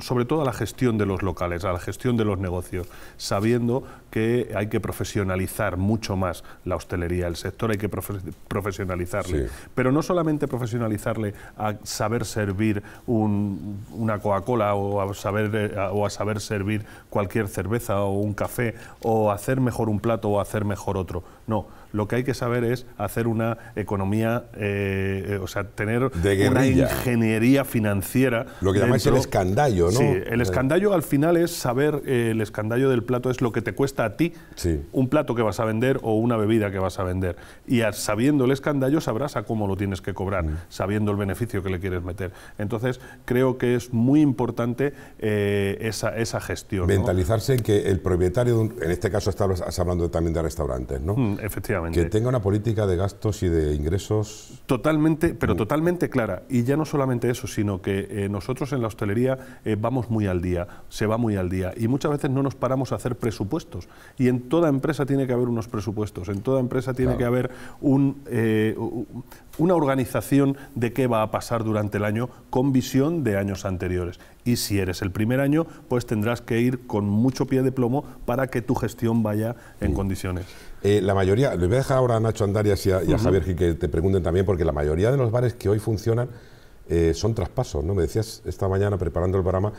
sobre todo a la gestión de los locales, a la gestión de los negocios, sabiendo que hay que profesionalizar mucho más la hostelería, el sector hay que profesionalizarle, pero no solamente profesionalizarle a saber servir una Coca-Cola o a saber eh, o a saber servir cualquier cerveza o un café o hacer mejor un plato o hacer mejor otro. No, lo que hay que saber es hacer una economía, eh, eh, o sea, tener una ingeniería financiera. Lo que llamáis el escandallo, ¿no? Sí, el eh. escandallo al final es saber, el escandallo del plato es lo que te cuesta a ti un plato que vas a vender o una bebida que vas a vender. Y sabiendo el escandallo sabrás a cómo lo tienes que cobrar, mm. sabiendo el beneficio que le quieres meter. Entonces, creo que es muy importante esa, gestión. Mentalizarse en que el propietario, en este caso estás hablando también de restaurantes, ¿no? Mm, efectivamente. Que tenga una política de gastos y de ingresos. Totalmente, pero totalmente clara. Y ya no solamente eso, sino que eh, nosotros en la hostelería eh, vamos muy al día, se va muy al día. Y muchas veces no nos paramos a hacer presupuestos. Y en toda empresa tiene que haber unos presupuestos, en toda empresa tiene que haber eh, una organización de qué va a pasar durante el año con visión de años anteriores. Y si eres el primer año, pues tendrás que ir con mucho pie de plomo para que tu gestión vaya en mm. condiciones. Eh, la mayoría, le voy a dejar ahora a Nacho Andarias y a, Javier que te pregunten también, porque la mayoría de los bares que hoy funcionan eh, son traspasos, ¿no? Me decías esta mañana preparando el programa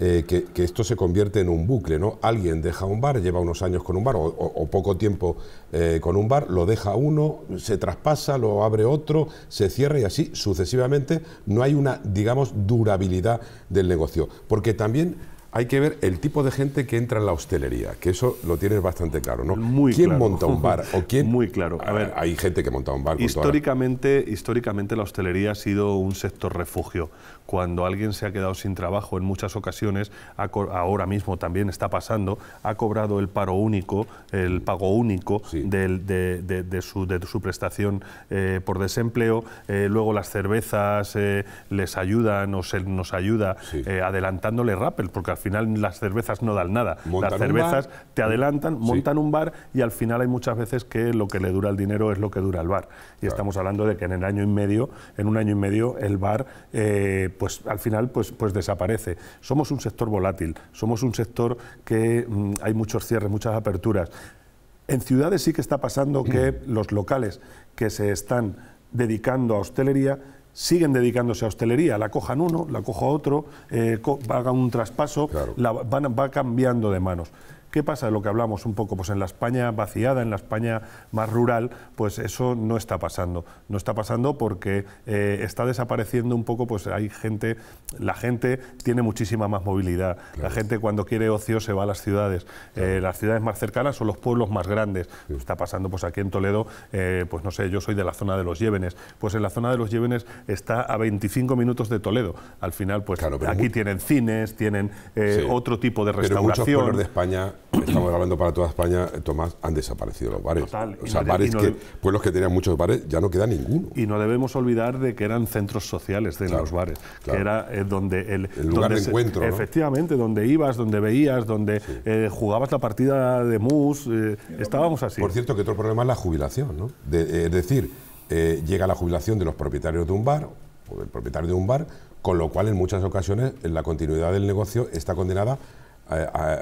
eh, que, esto se convierte en un bucle, ¿no? Alguien deja un bar, lleva unos años con un bar o, poco tiempo con un bar, lo deja uno, se traspasa, lo abre otro, se cierra y así sucesivamente. No hay una, digamos, durabilidad del negocio. Porque también hay que ver el tipo de gente que entra en la hostelería, que eso lo tienes bastante claro, ¿no? ¿Quién monta un bar o quién? Muy claro. A ah, ver, hay gente que monta un bar. Históricamente, históricamente la hostelería ha sido un sector refugio cuando alguien se ha quedado sin trabajo en muchas ocasiones, ahora mismo también está pasando, ha cobrado el paro único, el pago único de, su, prestación eh, por desempleo, eh, luego las cervezas eh, les ayudan o nos ayuda adelantándole rappel, porque al final las cervezas no dan nada. las cervezas te adelantan, montan un bar y al final hay muchas veces que lo que le dura el dinero es lo que dura el bar. Y estamos hablando de que en el año y medio, en un año y medio, el bar pues al final pues, pues desaparece. Somos un sector volátil, somos un sector que mm, hay muchos cierres, muchas aperturas. En ciudades sí que está pasando que mm. los locales que se están dedicando a hostelería siguen dedicándose a hostelería. La cojan uno, la coja otro, eh, hagan un traspaso, la, va cambiando de manos. ¿Qué pasa? Lo que hablamos un poco, pues en la España vaciada, en la España más rural, pues eso no está pasando. No está pasando porque eh, está desapareciendo un poco, pues hay gente, la gente tiene muchísima más movilidad. La gente cuando quiere ocio se va a las ciudades. Eh, las ciudades más cercanas son los pueblos más grandes. Pues está pasando, pues aquí en Toledo, eh, pues no sé, yo soy de la zona de los Llévenes. Pues en la zona de los Llévenes está a 25 minutos de Toledo. Al final, pues aquí tienen cines, tienen otro tipo de restauración. de España estamos hablando para toda España, Tomás, han desaparecido los bares. Total, o sea, bares que, pueblos que tenían muchos bares, ya no queda ninguno. Y no debemos olvidar de que eran centros sociales de los bares, que era eh, donde el, lugar de encuentro. Efectivamente, donde ibas, donde veías, donde eh, jugabas la partida de mus, eh, estábamos así. Por cierto, que otro problema es la jubilación, ¿no? es decir, llega la jubilación de los propietarios de un bar, o del propietario de un bar, con lo cual en muchas ocasiones la continuidad del negocio está condenada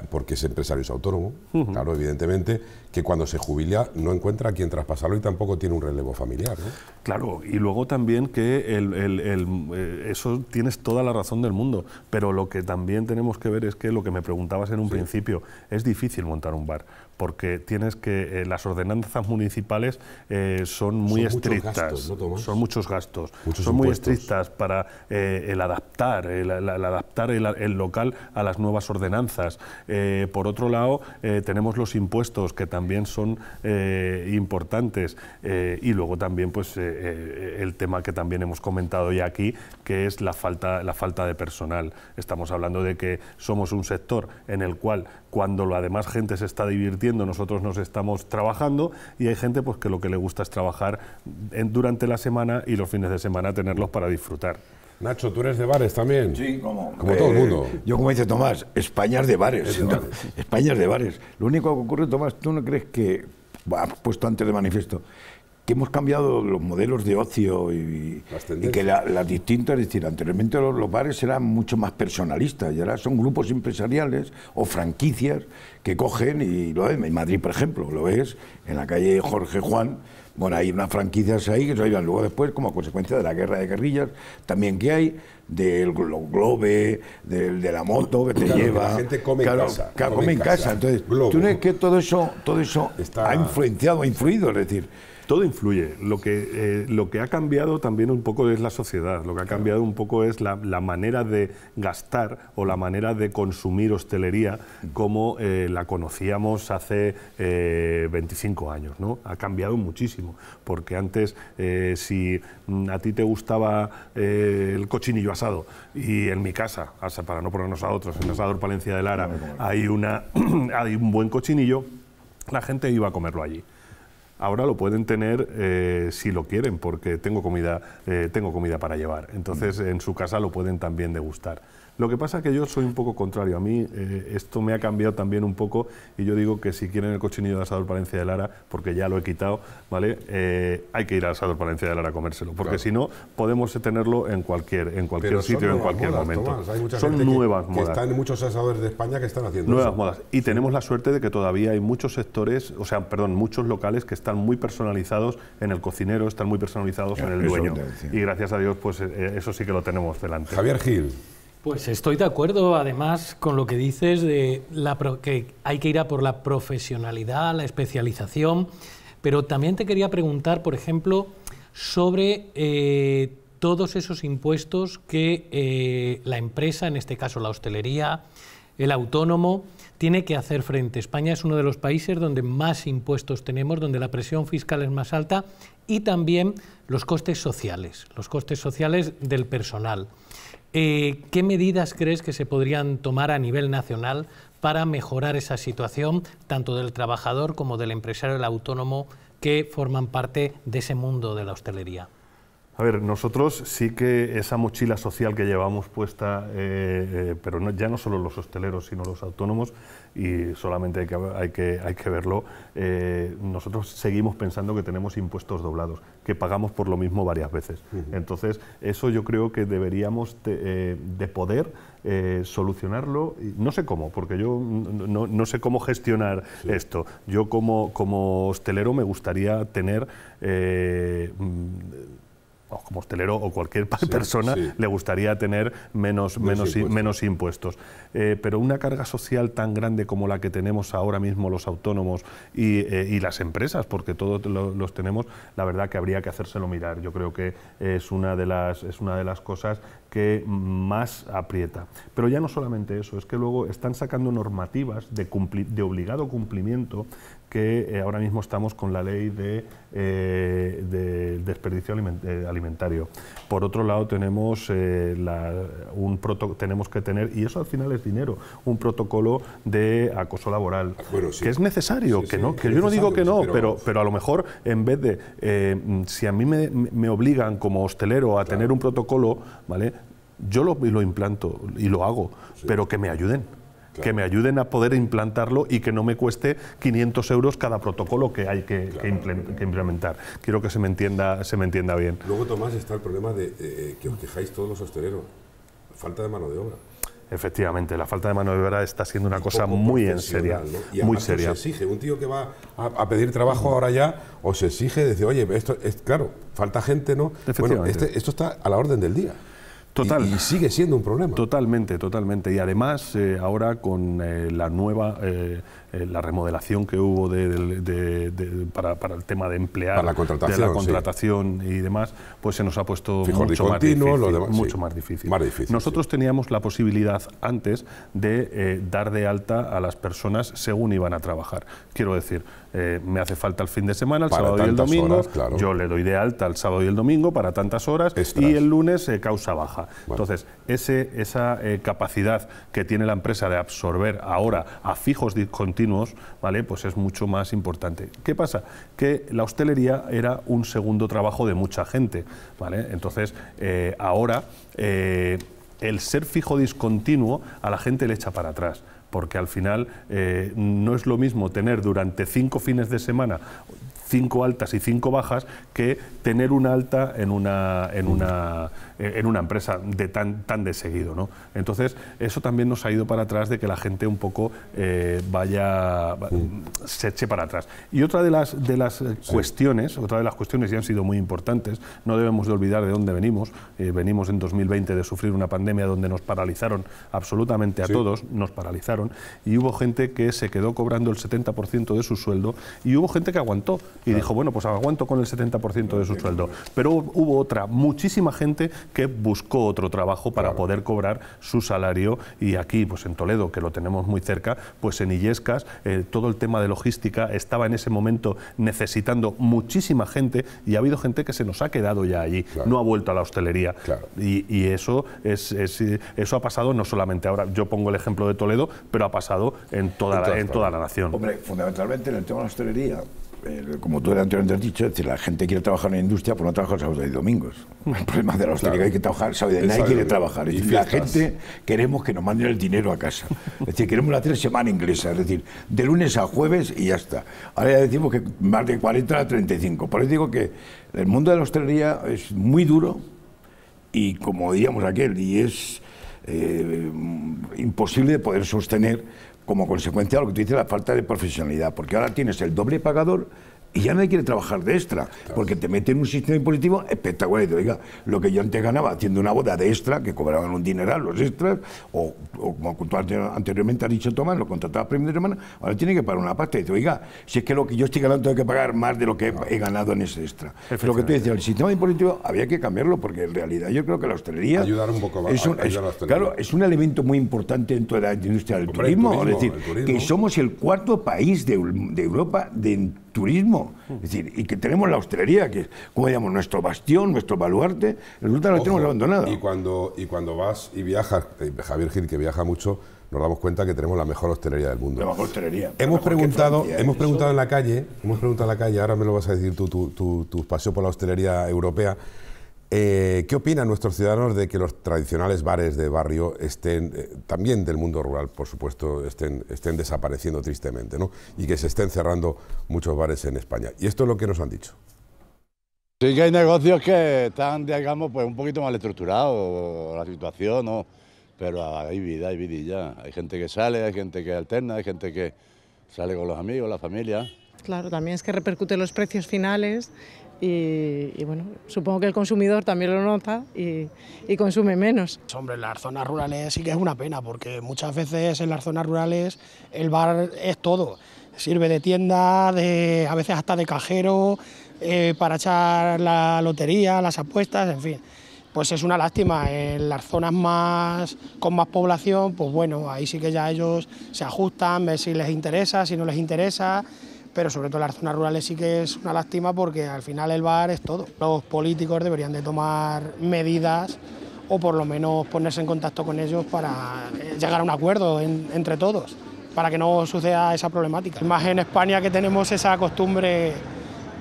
porque es empresario, es autónomo, claro, evidentemente, que cuando se jubila no encuentra a quien traspasarlo y tampoco tiene un relevo familiar. ¿no? Claro, y luego también que el, eh, eso tienes toda la razón del mundo, pero lo que también tenemos que ver es que lo que me preguntabas en un principio, es difícil montar un bar porque tienes que eh, las ordenanzas municipales eh, son muy estrictas, son muchos gastos, son muy estrictas para el adaptar, el, adaptar el, el, local a las nuevas ordenanzas. por otro lado, tenemos los impuestos que también también son eh, importantes. Eh, y luego también pues, eh, el tema que también hemos comentado ya aquí, que es la falta, la falta de personal. Estamos hablando de que somos un sector en el cual cuando la demás gente se está divirtiendo, nosotros nos estamos trabajando y hay gente pues, que lo que le gusta es trabajar durante la semana y los fines de semana tenerlos para disfrutar. Nacho, tú eres de bares también. Sí, como. todo el eh, mundo. Yo, como dice Tomás, España es de bares. España es de bares. Lo único que ocurre, Tomás, ¿tú no crees que. hemos puesto antes de manifiesto que hemos cambiado los modelos de ocio y, que las distintas, es decir, anteriormente los, bares eran mucho más personalistas y ahora son grupos empresariales o franquicias que cogen y lo en Madrid, por ejemplo, lo ves en la calle Jorge Juan bueno, hay unas franquicias ahí que se llevan luego después como consecuencia de la guerra de guerrillas también que hay, del globe, de la moto que te lleva. la gente come en casa. Claro, come, en casa. Entonces, tú ves que todo eso, todo eso ha influenciado, ha influido, es decir. Todo influye. Lo que, eh, lo que ha cambiado también un poco es la sociedad, lo que ha cambiado un poco es la, manera de gastar o la manera de consumir hostelería mm. como eh, la conocíamos hace 25 eh, años. ¿no? Ha cambiado muchísimo, porque antes si mm, a ti te gustaba el cochinillo asado y en mi casa, para no ponernos a otros, en Asador Palencia de Lara hay, una, hay un buen cochinillo, la gente iba a comerlo allí ahora lo pueden tener eh, si lo quieren, porque tengo comida, eh, tengo comida para llevar. Entonces, mm. en su casa lo pueden también degustar. Lo que pasa es que yo soy un poco contrario. A mí eh, esto me ha cambiado también un poco y yo digo que si quieren el cochinillo de asador Palencia de Lara, porque ya lo he quitado, ¿vale? Eh, hay que ir al asador Palencia de Lara a comérselo, porque si no, podemos tenerlo en cualquier, en cualquier sitio, en cualquier modas, momento. hay son nuevas modas. muchos asadores de España que están haciendo Nuevas modas. Y tenemos la suerte de que todavía hay muchos sectores, o sea, perdón, muchos locales que están muy personalizados en el cocinero, están muy personalizados en el dueño. Y gracias a Dios, pues eh, eso sí que lo tenemos delante. Javier Gil. Pues estoy de acuerdo, además, con lo que dices de que hay que ir a por la profesionalidad, la especialización, pero también te quería preguntar, por ejemplo, sobre eh, todos esos impuestos que eh, la empresa, en este caso la hostelería, el autónomo, tiene que hacer frente. España es uno de los países donde más impuestos tenemos, donde la presión fiscal es más alta y también los costes sociales, los costes sociales del personal. Eh, ¿Qué medidas crees que se podrían tomar a nivel nacional para mejorar esa situación, tanto del trabajador como del empresario, el autónomo, que forman parte de ese mundo de la hostelería? A ver, nosotros sí que esa mochila social que llevamos puesta, eh, eh, pero ya no solo los hosteleros, sino los autónomos, y solamente hay que, hay que, hay que verlo, nosotros seguimos pensando que tenemos impuestos doblados que pagamos por lo mismo varias veces. Entonces, eso yo creo que deberíamos eh, de, poder eh, solucionarlo, no sé cómo, porque yo no, sé cómo gestionar esto. Yo como, como hostelero me gustaría tener... Eh, mm, como hostelero o cualquier persona le gustaría tener menos, menos, impuestos. Eh, pero una carga social tan grande como la que tenemos ahora mismo los autónomos y, eh, las empresas, porque todos los tenemos, la verdad que habría que hacérselo mirar. Yo creo que es una de las, es una de las cosas que más aprieta. Pero ya no solamente eso, es que luego están sacando normativas de, de obligado cumplimiento que eh, ahora mismo estamos con la ley de, eh, de desperdicio eh, alimentario. Por otro lado, tenemos, eh, la, tenemos que tener, y eso al final es dinero, un protocolo de acoso laboral, ah, que es necesario, que, no, que yo no digo que no, pero, pero, a lo mejor en vez de, si a mí me, me, obligan como hostelero a tener un protocolo, ¿vale? yo lo, lo implanto y lo hago, pero que me ayuden que me ayuden a poder implantarlo y que no me cueste 500 euros cada protocolo que hay que, implementar. Quiero que se me, entienda, se me entienda bien. Luego, Tomás, está el problema de eh, que os quejáis todos los hosteleros. Falta de mano de obra. Efectivamente, la falta de mano de obra está siendo una cosa muy en seria, muy seria. exige un tío que va a, pedir trabajo ahora ya, o se exige decir, oye, esto es claro, falta gente, ¿no? Bueno, este, esto está a la orden del día. Total. Y, sigue siendo un problema. Totalmente, totalmente. Y además, eh, ahora con eh, la nueva eh, eh, la remodelación que hubo para, el tema de emplear, de la contratación y demás, pues se nos ha puesto mucho, más, difícil, mucho más, difícil, Nosotros teníamos la posibilidad antes de eh, dar de alta a las personas según iban a trabajar. Quiero decir, eh, me hace falta el fin de semana, el sábado y el domingo, yo le doy de alta el sábado y el domingo para tantas horas y el lunes causa baja. Entonces, ese, esa capacidad que tiene la empresa de absorber ahora a fijos discontinuos ¿vale? Pues es mucho más importante. ¿Qué pasa? Que la hostelería era un segundo trabajo de mucha gente, ¿vale? Entonces, eh, ahora eh, el ser fijo discontinuo a la gente le echa para atrás porque al final eh, no es lo mismo tener durante cinco fines de semana cinco altas y cinco bajas que tener una alta en una en una eh, en una empresa de tan, tan de seguido. ¿no? Entonces, eso también nos ha ido para atrás de que la gente un poco eh, vaya, se eche para atrás. Y otra de las, de las eh, cuestiones, otra de las cuestiones ya han sido muy importantes, no debemos de olvidar de dónde venimos. venimos en 2020 de sufrir una pandemia donde nos paralizaron absolutamente a todos, nos paralizaron, y hubo gente que se quedó cobrando el 70% de su sueldo, y hubo gente que aguantó y dijo, bueno, pues aguanto con el 70% de su sueldo. Pero hubo otra, muchísima gente que buscó otro trabajo para poder cobrar su salario y aquí, pues en Toledo, que lo tenemos muy cerca, pues en Illescas, eh, todo el tema de logística estaba en ese momento necesitando muchísima gente y ha habido gente que se nos ha quedado ya allí, no ha vuelto a la hostelería. Y, eso, es, eso ha pasado no solamente ahora, yo pongo el ejemplo de Toledo, pero ha pasado en toda, en toda la nación. Hombre, fundamentalmente en el tema de la hostelería, como tú anteriormente has dicho, decir la gente quiere trabajar en la industria, pero pues no trabaja sábados y domingos. El problema de la hostelería, hay que trabajar nadie quiere trabajar. Es la gente queremos que nos manden el dinero a casa. Es decir, queremos la tres semana inglesa, es decir, de lunes a jueves y ya está. Ahora ya decimos que más de 40 a 35. Por eso digo que el mundo de la hostelería es muy duro y como diríamos aquel, y es eh, imposible de poder sostener como consecuencia de lo que tú dices, la falta de profesionalidad, porque ahora tienes el doble pagador y ya nadie quiere trabajar de extra, porque te meten un sistema impositivo espectacular. Y te diga, lo que yo antes ganaba haciendo una boda de extra, que cobraban un dineral los extras, o, como tú anteriormente has dicho Tomás, lo contrataba primero de semana, ahora tiene que pagar una parte, Y dice, oiga, si es que lo que yo estoy ganando tengo que pagar más de lo que he, ganado en ese extra. Lo que tú decías, el sistema impositivo había que cambiarlo, porque en realidad yo creo que la hostelería... Ayudar un poco más. Es un, claro, es un elemento muy importante dentro de la industria del turismo, Es decir, que somos el cuarto país de, de Europa de turismo. Mm. Es decir, y que tenemos la hostelería, que es, como llamamos nuestro bastión, nuestro baluarte, resulta que la tenemos abandonada. Y cuando, y cuando vas y viajas, eh, Javier Gil, que viaja mucho, nos damos cuenta que tenemos la mejor hostelería del mundo. La mejor hostelería. Hemos preguntado, hemos preguntado en la calle, hemos preguntado en la calle, ahora me lo vas a decir tú, tu tu, tu por la hostelería europea, eh, ¿Qué opinan nuestros ciudadanos de que los tradicionales bares de barrio estén, eh, también del mundo rural, por supuesto, estén, estén desapareciendo tristemente, ¿no? Y que se estén cerrando muchos bares en España. Y esto es lo que nos han dicho. Sí que hay negocios que están, digamos, pues un poquito mal estructurados, la situación, ¿no? Pero hay vida, hay vidilla. Hay gente que sale, hay gente que alterna, hay gente que sale con los amigos, la familia. Claro, también es que repercute los precios finales y, bueno, supongo que el consumidor también lo nota y, consume menos. Hombre, en las zonas rurales sí que es una pena, porque muchas veces en las zonas rurales el bar es todo. Sirve de tienda, a veces hasta de cajero, eh, para echar la lotería, las apuestas, en fin. Pues es una lástima, en las zonas más con más población, pues bueno, ahí sí que ya ellos se ajustan, ver si les interesa, si no les interesa, pero sobre todo en las zonas rurales sí que es una lástima porque al final el bar es todo. Los políticos deberían de tomar medidas o por lo menos ponerse en contacto con ellos para eh, llegar a un acuerdo entre todos, para que no suceda esa problemática. Más en España que tenemos esa costumbre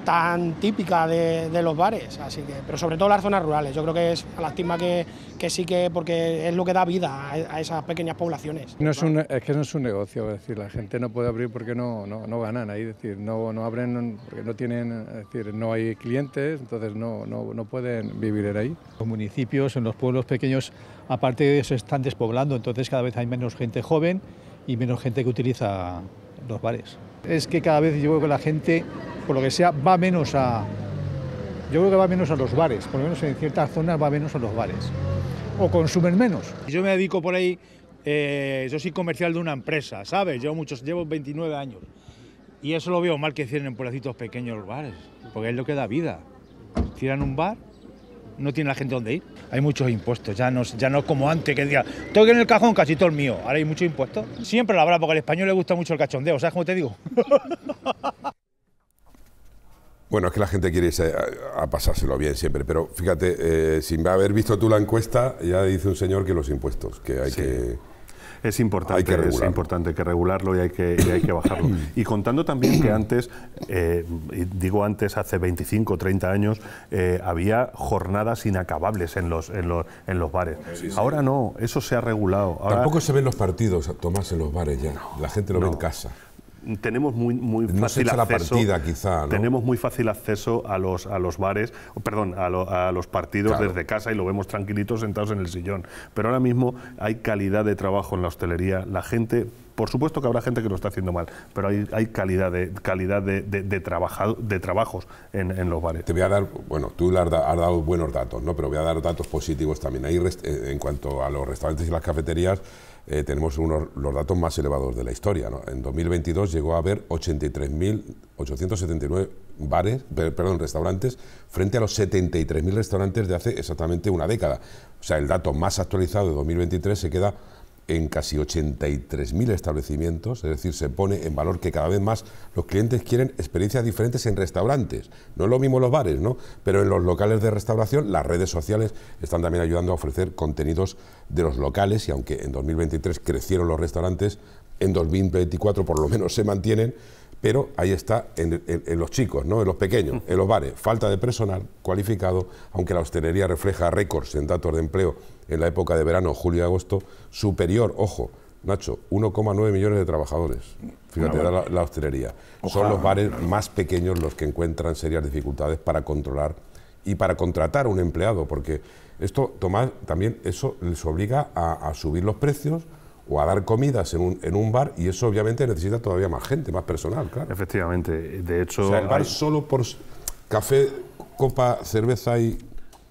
tan típica de, los bares, así que, pero sobre todo las zonas rurales, yo creo que es lástima que, que sí que, porque es lo que da vida a, esas pequeñas poblaciones. es, que no es un negocio, es decir, la gente no puede abrir porque no, no, ganan ahí, decir, no, no abren porque no tienen, es decir, no hay clientes, entonces no, no, pueden vivir ahí. Los municipios, en los pueblos pequeños, aparte de se están despoblando, entonces cada vez hay menos gente joven y menos gente que utiliza los bares es que cada vez yo veo que la gente, por lo que sea, va menos a. Yo creo que va menos a los bares, por lo menos en ciertas zonas va menos a los bares. O consumen menos. Yo me dedico por ahí, eh, yo soy comercial de una empresa, ¿sabes? Llevo, muchos, llevo 29 años. Y eso lo veo mal que cierren en pequeños los bares, porque es lo que da vida. Tiran un bar no tiene la gente dónde ir. Hay muchos impuestos, ya no, ya no como antes, que diga todo en el cajón casi todo el mío, ahora hay muchos impuestos. Siempre la habrá, porque al español le gusta mucho el cachondeo, ¿sabes cómo te digo? Bueno, es que la gente quiere a, pasárselo bien siempre, pero fíjate, eh, sin haber visto tú la encuesta, ya dice un señor que los impuestos, que hay que es importante, que es importante que regularlo y hay que, hay que bajarlo. y contando también que antes, eh, digo antes, hace 25 o 30 años, eh, había jornadas inacabables en los, en los, en los bares. Ahora no, eso se ha regulado. Tampoco se ven los partidos, Tomás, en los bares ya. la gente lo ve en casa tenemos muy, muy fácil acceso. Tenemos muy fácil acceso a los, a los bares, perdón, a, a los partidos desde casa y lo vemos tranquilitos sentados en el sillón. Pero ahora mismo hay calidad de trabajo en la hostelería. La gente por supuesto que habrá gente que lo está haciendo mal, pero hay, hay calidad de calidad de, de, de, trabajado, de trabajos en, en, los bares. Te voy a dar, bueno, tú has, has, dado buenos datos, ¿no? Pero voy a dar datos positivos también. Ahí, eh, en cuanto a los restaurantes y las cafeterías, eh, tenemos los datos más elevados de la historia. ¿no? En 2022 llegó a haber 83.879 bares, perdón, restaurantes, frente a los 73.000 restaurantes de hace exactamente una década. O sea, el dato más actualizado de 2023 se queda en casi 83.000 establecimientos, es decir, se pone en valor que cada vez más los clientes quieren experiencias diferentes en restaurantes, no es lo mismo los bares, ¿no? Pero en los locales de restauración las redes sociales están también ayudando a ofrecer contenidos de los locales y aunque en 2023 crecieron los restaurantes, en 2024 por lo menos se mantienen pero ahí está en, los chicos, ¿no? en los pequeños, mm. en los bares. Falta de personal cualificado, aunque la hostelería refleja récords en datos de empleo en la época de verano, julio y agosto, superior, ojo, Nacho, 1,9 millones de trabajadores. Fíjate, ah, La, hostelería. Son los bares más pequeños los que encuentran serias dificultades para controlar y para contratar un empleado, porque esto, Tomás, también eso les obliga a subir los precios, o a dar comidas en un, en un bar y eso obviamente necesita todavía más gente, más personal, claro. Efectivamente, de hecho... O el bar solo por café, copa, cerveza y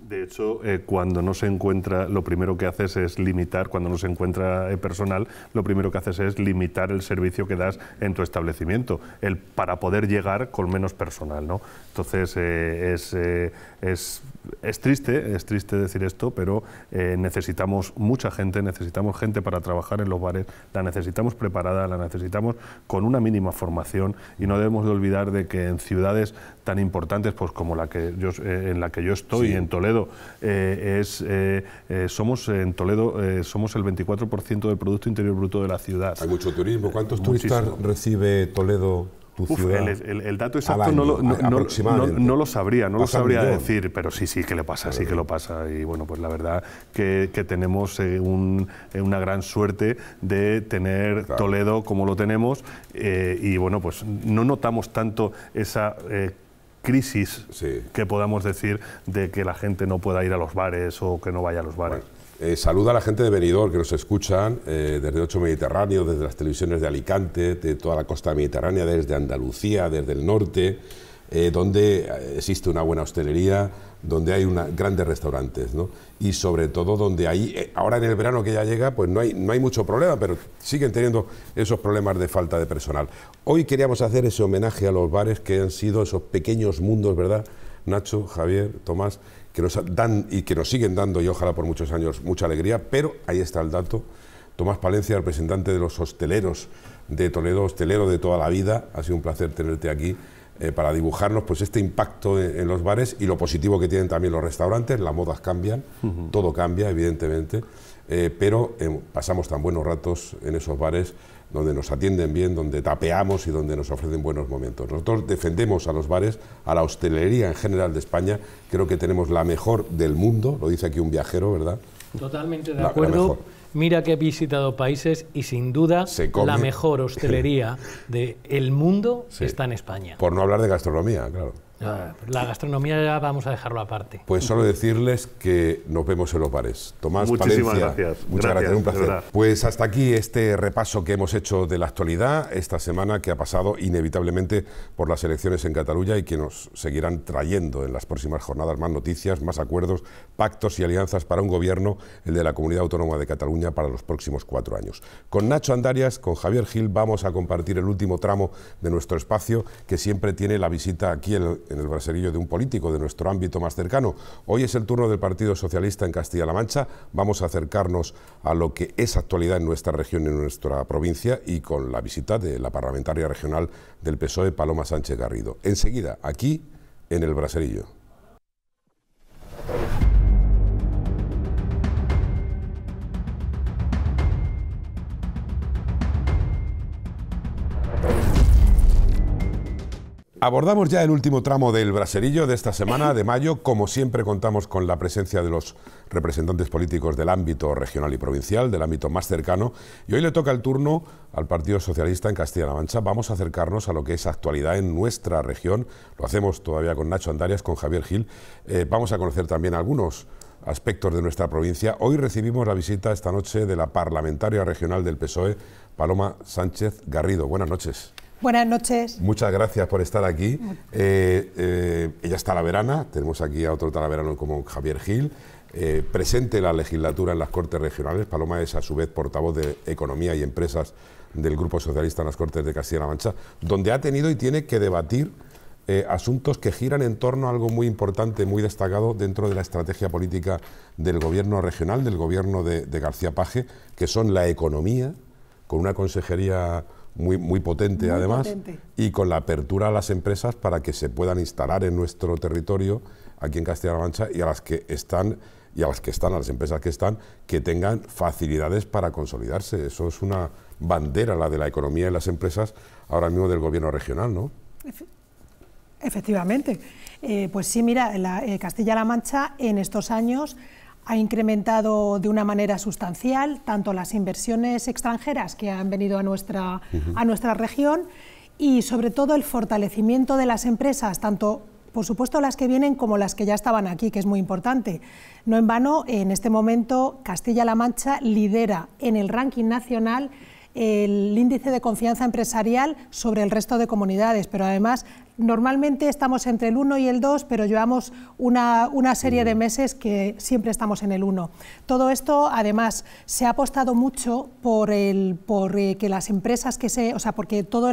de hecho, eh, cuando no se encuentra, lo primero que haces es limitar, cuando no se encuentra eh, personal, lo primero que haces es limitar el servicio que das en tu establecimiento, el, para poder llegar con menos personal. ¿no? Entonces, eh, es eh, es triste, es triste decir esto, pero eh, necesitamos mucha gente, necesitamos gente para trabajar en los bares, la necesitamos preparada, la necesitamos con una mínima formación y no debemos de olvidar de que en ciudades tan importantes pues, como la que yo, eh, en la que yo estoy, en Toledo, eh, es, somos en Toledo somos el 24% del Producto Interior Bruto de la ciudad. Hay mucho turismo. ¿Cuántos turistas recibe Toledo? El, dato exacto no, lo, no, lo sabría, no lo sabría decir, pero sí, sí que le pasa, sí que lo pasa. Y bueno, pues la verdad que, tenemos eh, eh, una gran suerte de tener Toledo como lo tenemos eh, y bueno, pues no notamos tanto esa... crisis que podamos decir de que la gente no pueda ir a los bares o que no vaya a los bares. Eh, saluda a la gente de Benidorm que nos escuchan eh, desde Ocho Mediterráneo, desde las televisiones de Alicante, de toda la costa mediterránea, desde Andalucía, desde el norte, eh, donde existe una buena hostelería, donde hay grandes restaurantes, ¿no? Y sobre todo donde hay, ahora en el verano que ya llega, pues no hay, no hay mucho problema, pero siguen teniendo esos problemas de falta de personal. Hoy queríamos hacer ese homenaje a los bares que han sido esos pequeños mundos, ¿verdad? Nacho, Javier, Tomás, que nos dan y que nos siguen dando, y ojalá por muchos años, mucha alegría, pero ahí está el dato. Tomás Palencia, representante de los hosteleros de Toledo, hostelero de toda la vida, ha sido un placer tenerte aquí eh, para dibujarnos pues, este impacto en, los bares y lo positivo que tienen también los restaurantes, las modas cambian, todo cambia, evidentemente. Eh, pero eh, pasamos tan buenos ratos en esos bares donde nos atienden bien, donde tapeamos y donde nos ofrecen buenos momentos. Nosotros defendemos a los bares, a la hostelería en general de España, creo que tenemos la mejor del mundo, lo dice aquí un viajero, ¿verdad? Totalmente de acuerdo. Mira que he visitado países y sin duda la mejor hostelería del el mundo está en España. Por no hablar de gastronomía, claro. Ah, pues la gastronomía ya vamos a dejarlo aparte. Pues solo decirles que nos vemos en los bares. Tomás Muchísimas gracias. Muchas gracias, un placer. Pues hasta aquí este repaso que hemos hecho de la actualidad esta semana que ha pasado inevitablemente por las elecciones en Cataluña y que nos seguirán trayendo en las próximas jornadas más noticias, más acuerdos, pactos y alianzas para un gobierno, el de la Comunidad Autónoma de Cataluña, para los próximos cuatro años. Con Nacho Andarias, con Javier Gil, vamos a compartir el último tramo de nuestro espacio que siempre tiene la visita aquí en el en el braserillo de un político de nuestro ámbito más cercano. Hoy es el turno del Partido Socialista en Castilla-La Mancha. Vamos a acercarnos a lo que es actualidad en nuestra región, y en nuestra provincia, y con la visita de la parlamentaria regional del PSOE, Paloma Sánchez Garrido. Enseguida, aquí, en el braserillo. Abordamos ya el último tramo del braserillo de esta semana de mayo. Como siempre contamos con la presencia de los representantes políticos del ámbito regional y provincial, del ámbito más cercano. Y hoy le toca el turno al Partido Socialista en Castilla-La Mancha. Vamos a acercarnos a lo que es actualidad en nuestra región. Lo hacemos todavía con Nacho Andarias, con Javier Gil. Eh, vamos a conocer también algunos aspectos de nuestra provincia. Hoy recibimos la visita esta noche de la parlamentaria regional del PSOE, Paloma Sánchez Garrido. Buenas noches. Buenas noches. Muchas gracias por estar aquí. Eh, eh, ella está la verana, tenemos aquí a otro talaverano como Javier Gil. Eh, presente en la legislatura en las Cortes Regionales. Paloma es, a su vez, portavoz de Economía y Empresas del Grupo Socialista en las Cortes de Castilla-La Mancha, donde ha tenido y tiene que debatir asuntos que giran en torno a algo muy importante, muy destacado dentro de la estrategia política del Gobierno regional, del Gobierno de, de García Paje, que son la economía, con una consejería muy, muy potente además, y con la apertura a las empresas para que se puedan instalar en nuestro territorio, aquí en Castilla-La Mancha, y a las que están y a las que están, a las empresas que están, que tengan facilidades para consolidarse. Eso es una bandera, la de la economía y las empresas, ahora mismo del gobierno regional, ¿no? Efectivamente. Eh, pues sí, mira, la eh, Castilla-La Mancha en estos años ha incrementado de una manera sustancial tanto las inversiones extranjeras que han venido a nuestra, a nuestra región y sobre todo el fortalecimiento de las empresas, tanto por supuesto las que vienen como las que ya estaban aquí, que es muy importante. No en vano, en este momento Castilla-La Mancha lidera en el ranking nacional el índice de confianza empresarial sobre el resto de comunidades, pero además normalmente estamos entre el 1 y el 2, pero llevamos una, serie de meses que siempre estamos en el 1. Todo esto, además, se ha apostado mucho por, el, por eh, que las empresas que se... O sea, porque todo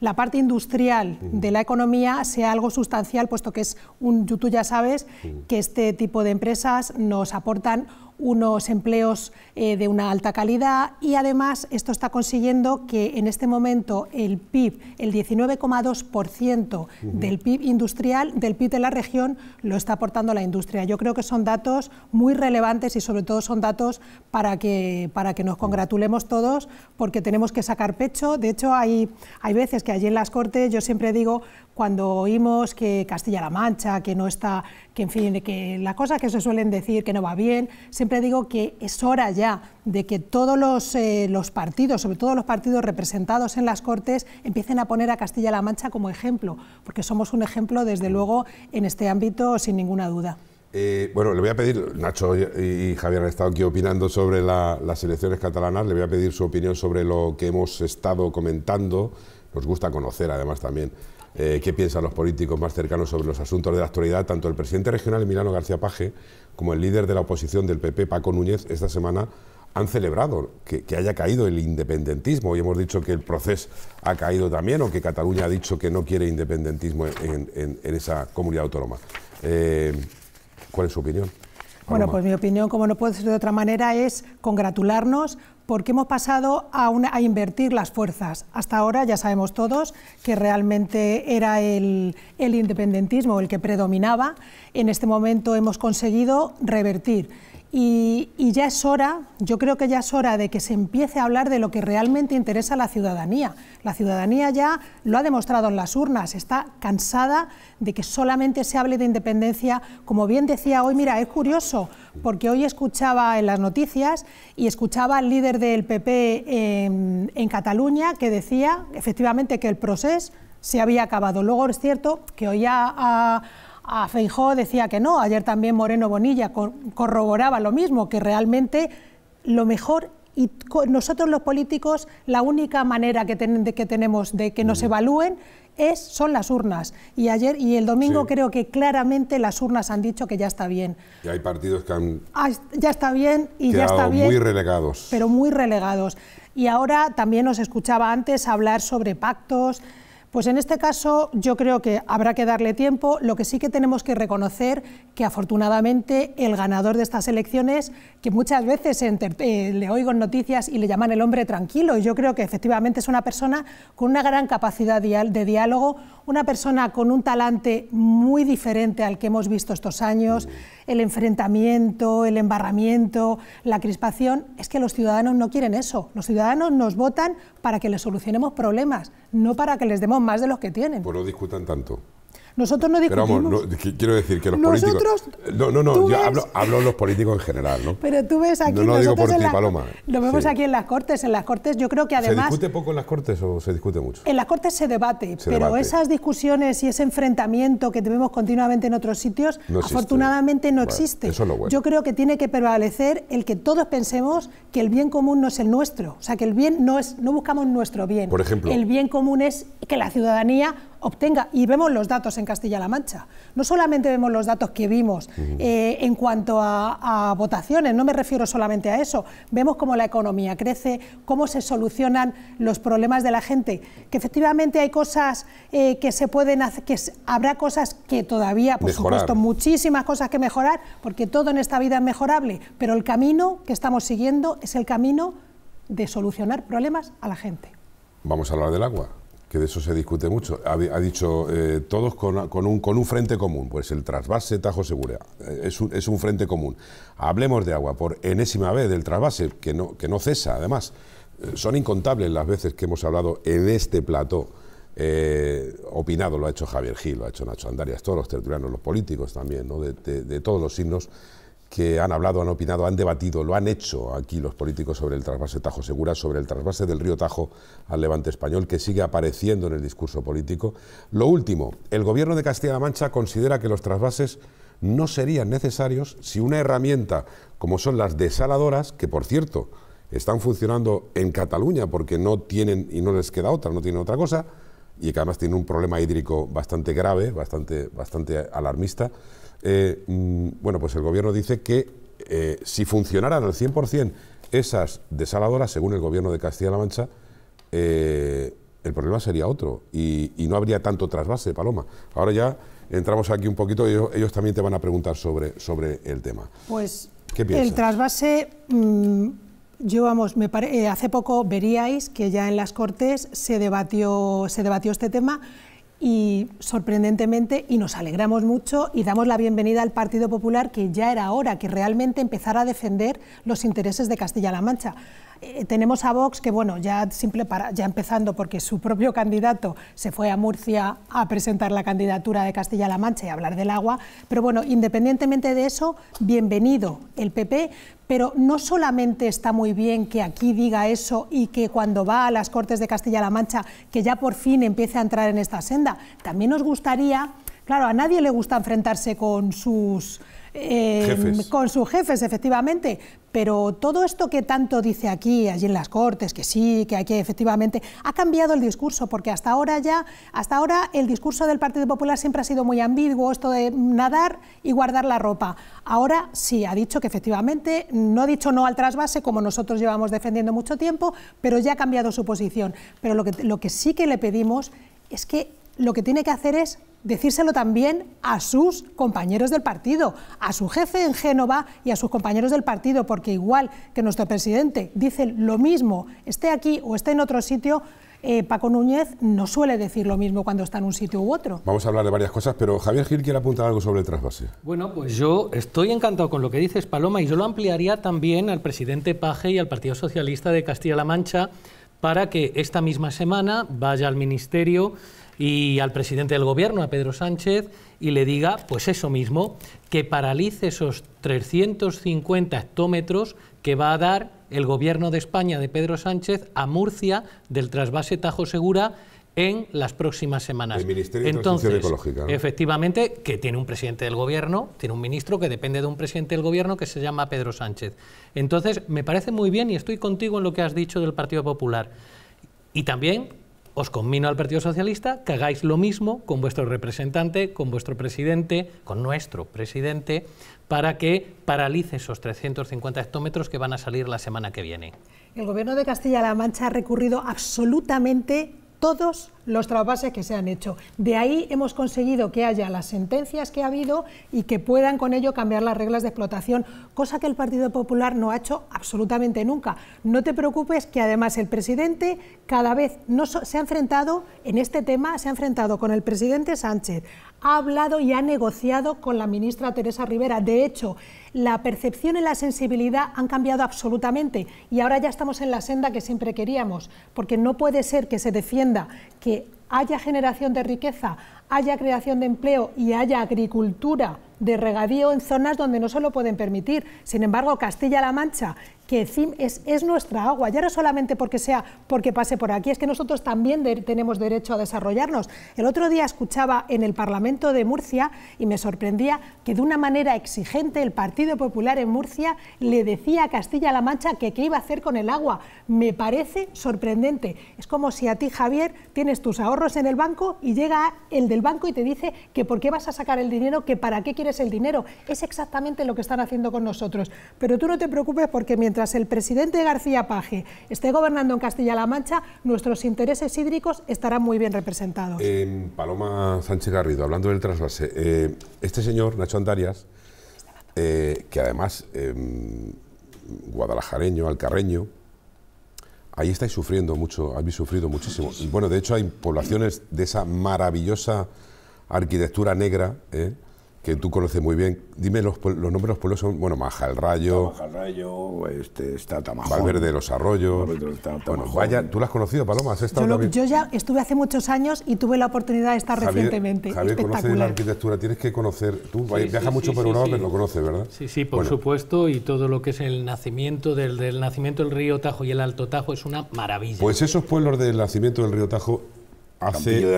la parte industrial de la economía sea algo sustancial, puesto que es un, tú ya sabes, que este tipo de empresas nos aportan unos empleos eh, de una alta calidad y además esto está consiguiendo que en este momento el PIB, el 19,2% del PIB industrial, del PIB de la región, lo está aportando la industria. Yo creo que son datos muy relevantes y sobre todo son datos para que, para que nos congratulemos todos porque tenemos que sacar pecho. De hecho, hay, hay veces que allí en las Cortes yo siempre digo, cuando oímos que Castilla-La Mancha, que no está, que en fin, que la cosa que se suelen decir que no va bien, siempre digo que es hora ya de que todos los, eh, partidos, sobre todo los partidos representados en las Cortes, empiecen a poner a Castilla-La Mancha como ejemplo, porque somos un ejemplo, desde luego, en este ámbito, sin ninguna duda. Eh, bueno, le voy a pedir, Nacho y Javier han estado aquí opinando sobre las elecciones catalanas, le voy a pedir su opinión sobre lo que hemos estado comentando. Nos gusta conocer, además, también eh, qué piensan los políticos más cercanos sobre los asuntos de la actualidad, tanto el presidente regional Milano, García Paje como el líder de la oposición del PP, Paco Núñez, esta semana han celebrado que, haya caído el independentismo. y hemos dicho que el proceso ha caído también o que Cataluña ha dicho que no quiere independentismo en, esa comunidad autónoma. Eh, ¿Cuál es su opinión? Bueno, pues mi opinión, como no puede ser de otra manera, es congratularnos porque hemos pasado a, invertir las fuerzas. Hasta ahora ya sabemos todos que realmente era el, el independentismo el que predominaba. En este momento hemos conseguido revertir. Y, ya es hora, yo creo que ya es hora de que se empiece a hablar de lo que realmente interesa a la ciudadanía. La ciudadanía ya lo ha demostrado en las urnas, está cansada de que solamente se hable de independencia. Como bien decía hoy, mira, es curioso, porque hoy escuchaba en las noticias y escuchaba al líder del PP en, en Cataluña que decía efectivamente que el proceso se había acabado. Luego es cierto que hoy ha a Feijó decía que no, ayer también Moreno Bonilla corroboraba lo mismo, que realmente lo mejor y nosotros los políticos la única manera que, tenemos de que nos evalúen es, son las urnas. Y ayer y el domingo creo que claramente las urnas han dicho que ya está bien. Y hay partidos que han... Ah, ya está bien y ya está bien. Muy relegados. Pero muy relegados. Y ahora también nos escuchaba antes hablar sobre pactos, pues en este caso yo creo que habrá que darle tiempo. Lo que sí que tenemos que reconocer que afortunadamente el ganador de estas elecciones, que muchas veces eh, le oigo en noticias y le llaman el hombre tranquilo, yo creo que efectivamente es una persona con una gran capacidad de diálogo, una persona con un talante muy diferente al que hemos visto estos años el enfrentamiento, el embarramiento, la crispación, es que los ciudadanos no quieren eso. Los ciudadanos nos votan para que les solucionemos problemas, no para que les demos más de los que tienen. Pues no discutan tanto. Nosotros no discutimos. Pero quiero decir que los políticos. No, no, no, yo hablo, hablo los políticos en general, ¿no? Pero tú ves aquí. No, no digo por ti, Paloma. Lo vemos aquí en las cortes. En las cortes, yo creo que además. ¿Se discute poco en las cortes o se discute mucho? En las cortes se debate, pero esas discusiones y ese enfrentamiento que tenemos continuamente en otros sitios, afortunadamente no existe. Eso es lo bueno. Yo creo que tiene que prevalecer el que todos pensemos que el bien común no es el nuestro. O sea, que el bien no es. No buscamos nuestro bien. Por ejemplo. El bien común es que la ciudadanía obtenga, y vemos los datos en Castilla-La Mancha, no solamente vemos los datos que vimos eh, en cuanto a, votaciones, no me refiero solamente a eso, vemos cómo la economía crece, cómo se solucionan los problemas de la gente, que efectivamente hay cosas eh, que se pueden hacer, que habrá cosas que todavía, por supuesto, muchísimas cosas que mejorar, porque todo en esta vida es mejorable, pero el camino que estamos siguiendo es el camino de solucionar problemas a la gente. Vamos a hablar del agua que de eso se discute mucho. Ha, dicho eh, todos con, un, con un frente común, pues el trasvase Tajo Segura eh, es un, frente común. Hablemos de agua por enésima vez del trasvase, que no, que no cesa además. Eh, son incontables las veces que hemos hablado en este plató. opinado, lo ha hecho Javier Gil, lo ha hecho Nacho Andarias, todos los tertulianos, los políticos también, de todos los signos que han hablado, han opinado, han debatido, lo han hecho aquí los políticos sobre el trasvase Tajo Segura, sobre el trasvase del río Tajo al levante español, que sigue apareciendo en el discurso político. Lo último, el gobierno de Castilla-La Mancha considera que los trasvases no serían necesarios si una herramienta como son las desaladoras, que por cierto están funcionando en Cataluña porque no tienen y no les queda otra, no tienen otra cosa, y que además tiene un problema hídrico bastante grave, bastante, bastante alarmista, eh, mm, bueno, pues el gobierno dice que eh, si funcionaran al 100% esas desaladoras, según el gobierno de Castilla-La Mancha, eh, el problema sería otro y, no habría tanto trasvase, Paloma. Ahora ya entramos aquí un poquito ellos, también te van a preguntar sobre, sobre el tema. Pues ¿Qué piensas? el trasvase... Mm, yo, vamos, me eh, hace poco veríais que ya en las Cortes se debatió, se debatió este tema y sorprendentemente, y nos alegramos mucho y damos la bienvenida al Partido Popular, que ya era hora que realmente empezara a defender los intereses de Castilla-La Mancha. Eh, tenemos a Vox que, bueno, ya, simple para, ya empezando porque su propio candidato se fue a Murcia a presentar la candidatura de Castilla-La Mancha y hablar del agua, pero bueno, independientemente de eso, bienvenido el PP, pero no solamente está muy bien que aquí diga eso y que cuando va a las Cortes de Castilla-La Mancha, que ya por fin empiece a entrar en esta senda, también nos gustaría, claro, a nadie le gusta enfrentarse con sus... Eh, con sus jefes, efectivamente, pero todo esto que tanto dice aquí, allí en las Cortes, que sí, que aquí efectivamente, ha cambiado el discurso, porque hasta ahora ya, hasta ahora el discurso del Partido Popular siempre ha sido muy ambiguo, esto de nadar y guardar la ropa. Ahora sí, ha dicho que efectivamente, no ha dicho no al trasvase, como nosotros llevamos defendiendo mucho tiempo, pero ya ha cambiado su posición. Pero lo que, lo que sí que le pedimos es que lo que tiene que hacer es decírselo también a sus compañeros del partido, a su jefe en Génova y a sus compañeros del partido, porque igual que nuestro presidente dice lo mismo, esté aquí o esté en otro sitio, eh, Paco Núñez no suele decir lo mismo cuando está en un sitio u otro. Vamos a hablar de varias cosas, pero Javier Gil quiere apuntar algo sobre el trasvase. Bueno, pues yo estoy encantado con lo que dices, Paloma, y yo lo ampliaría también al presidente Paje y al Partido Socialista de Castilla-La Mancha para que esta misma semana vaya al Ministerio y al presidente del gobierno, a Pedro Sánchez, y le diga, pues eso mismo, que paralice esos 350 hectómetros que va a dar el gobierno de España de Pedro Sánchez a Murcia del trasvase Tajo Segura en las próximas semanas. El Ministerio Entonces, de Ecológica. Efectivamente, que tiene un presidente del gobierno, tiene un ministro que depende de un presidente del gobierno que se llama Pedro Sánchez. Entonces, me parece muy bien y estoy contigo en lo que has dicho del Partido Popular. Y también os conmino al Partido Socialista que hagáis lo mismo con vuestro representante, con vuestro presidente, con nuestro presidente, para que paralice esos 350 hectómetros que van a salir la semana que viene. El gobierno de Castilla-La Mancha ha recurrido absolutamente todos los trabajos que se han hecho. De ahí hemos conseguido que haya las sentencias que ha habido y que puedan con ello cambiar las reglas de explotación, cosa que el Partido Popular no ha hecho absolutamente nunca. No te preocupes que además el presidente cada vez se ha enfrentado en este tema, se ha enfrentado con el presidente Sánchez, ha hablado y ha negociado con la ministra Teresa Rivera. De hecho, la percepción y la sensibilidad han cambiado absolutamente y ahora ya estamos en la senda que siempre queríamos, porque no puede ser que se defienda que haya generación de riqueza, haya creación de empleo y haya agricultura de regadío en zonas donde no se lo pueden permitir. Sin embargo, Castilla-La Mancha, que es, es, nuestra agua, ya no solamente porque sea porque pase por aquí, es que nosotros también tenemos derecho a desarrollarnos. El otro día escuchaba en el Parlamento de Murcia y me sorprendía que de una manera exigente el Partido Popular en Murcia le decía a Castilla-La Mancha que qué iba a hacer con el agua. Me parece sorprendente. Es como si a ti, Javier, tienes tus ahorros en el banco y llega el del banco y te dice que por qué vas a sacar el dinero, que para qué quieres el dinero. Es exactamente lo que están haciendo con nosotros. Pero tú no te preocupes porque mientras el presidente García Paje esté gobernando en Castilla-La Mancha, nuestros intereses hídricos estarán muy bien representados. Eh, Paloma Sánchez Garrido, hablando del trasvase, eh, este señor, Nacho Andarias, eh, que además em, guadalajareño, alcarreño, ahí estáis sufriendo mucho, habéis sufrido muchísimo. Y bueno, de hecho hay poblaciones de esa maravillosa arquitectura negra, que tú conoces muy bien. Dime, los, los nombres de los pueblos son, bueno, Majalrayo... Majalrayo, este, está Valverde de los Arroyos... bueno, vaya, tú lo has conocido, Paloma, has estado yo, yo, ya estuve hace muchos años y tuve la oportunidad de estar recientemente. Javier conoce la arquitectura, tienes que conocer... Tú viajas mucho por Europa, pero lo conoces, ¿verdad? Sí, sí, por supuesto, y todo lo que es el nacimiento del, nacimiento del río Tajo y el Alto Tajo es una maravilla. Pues esos pueblos del nacimiento del río Tajo hace...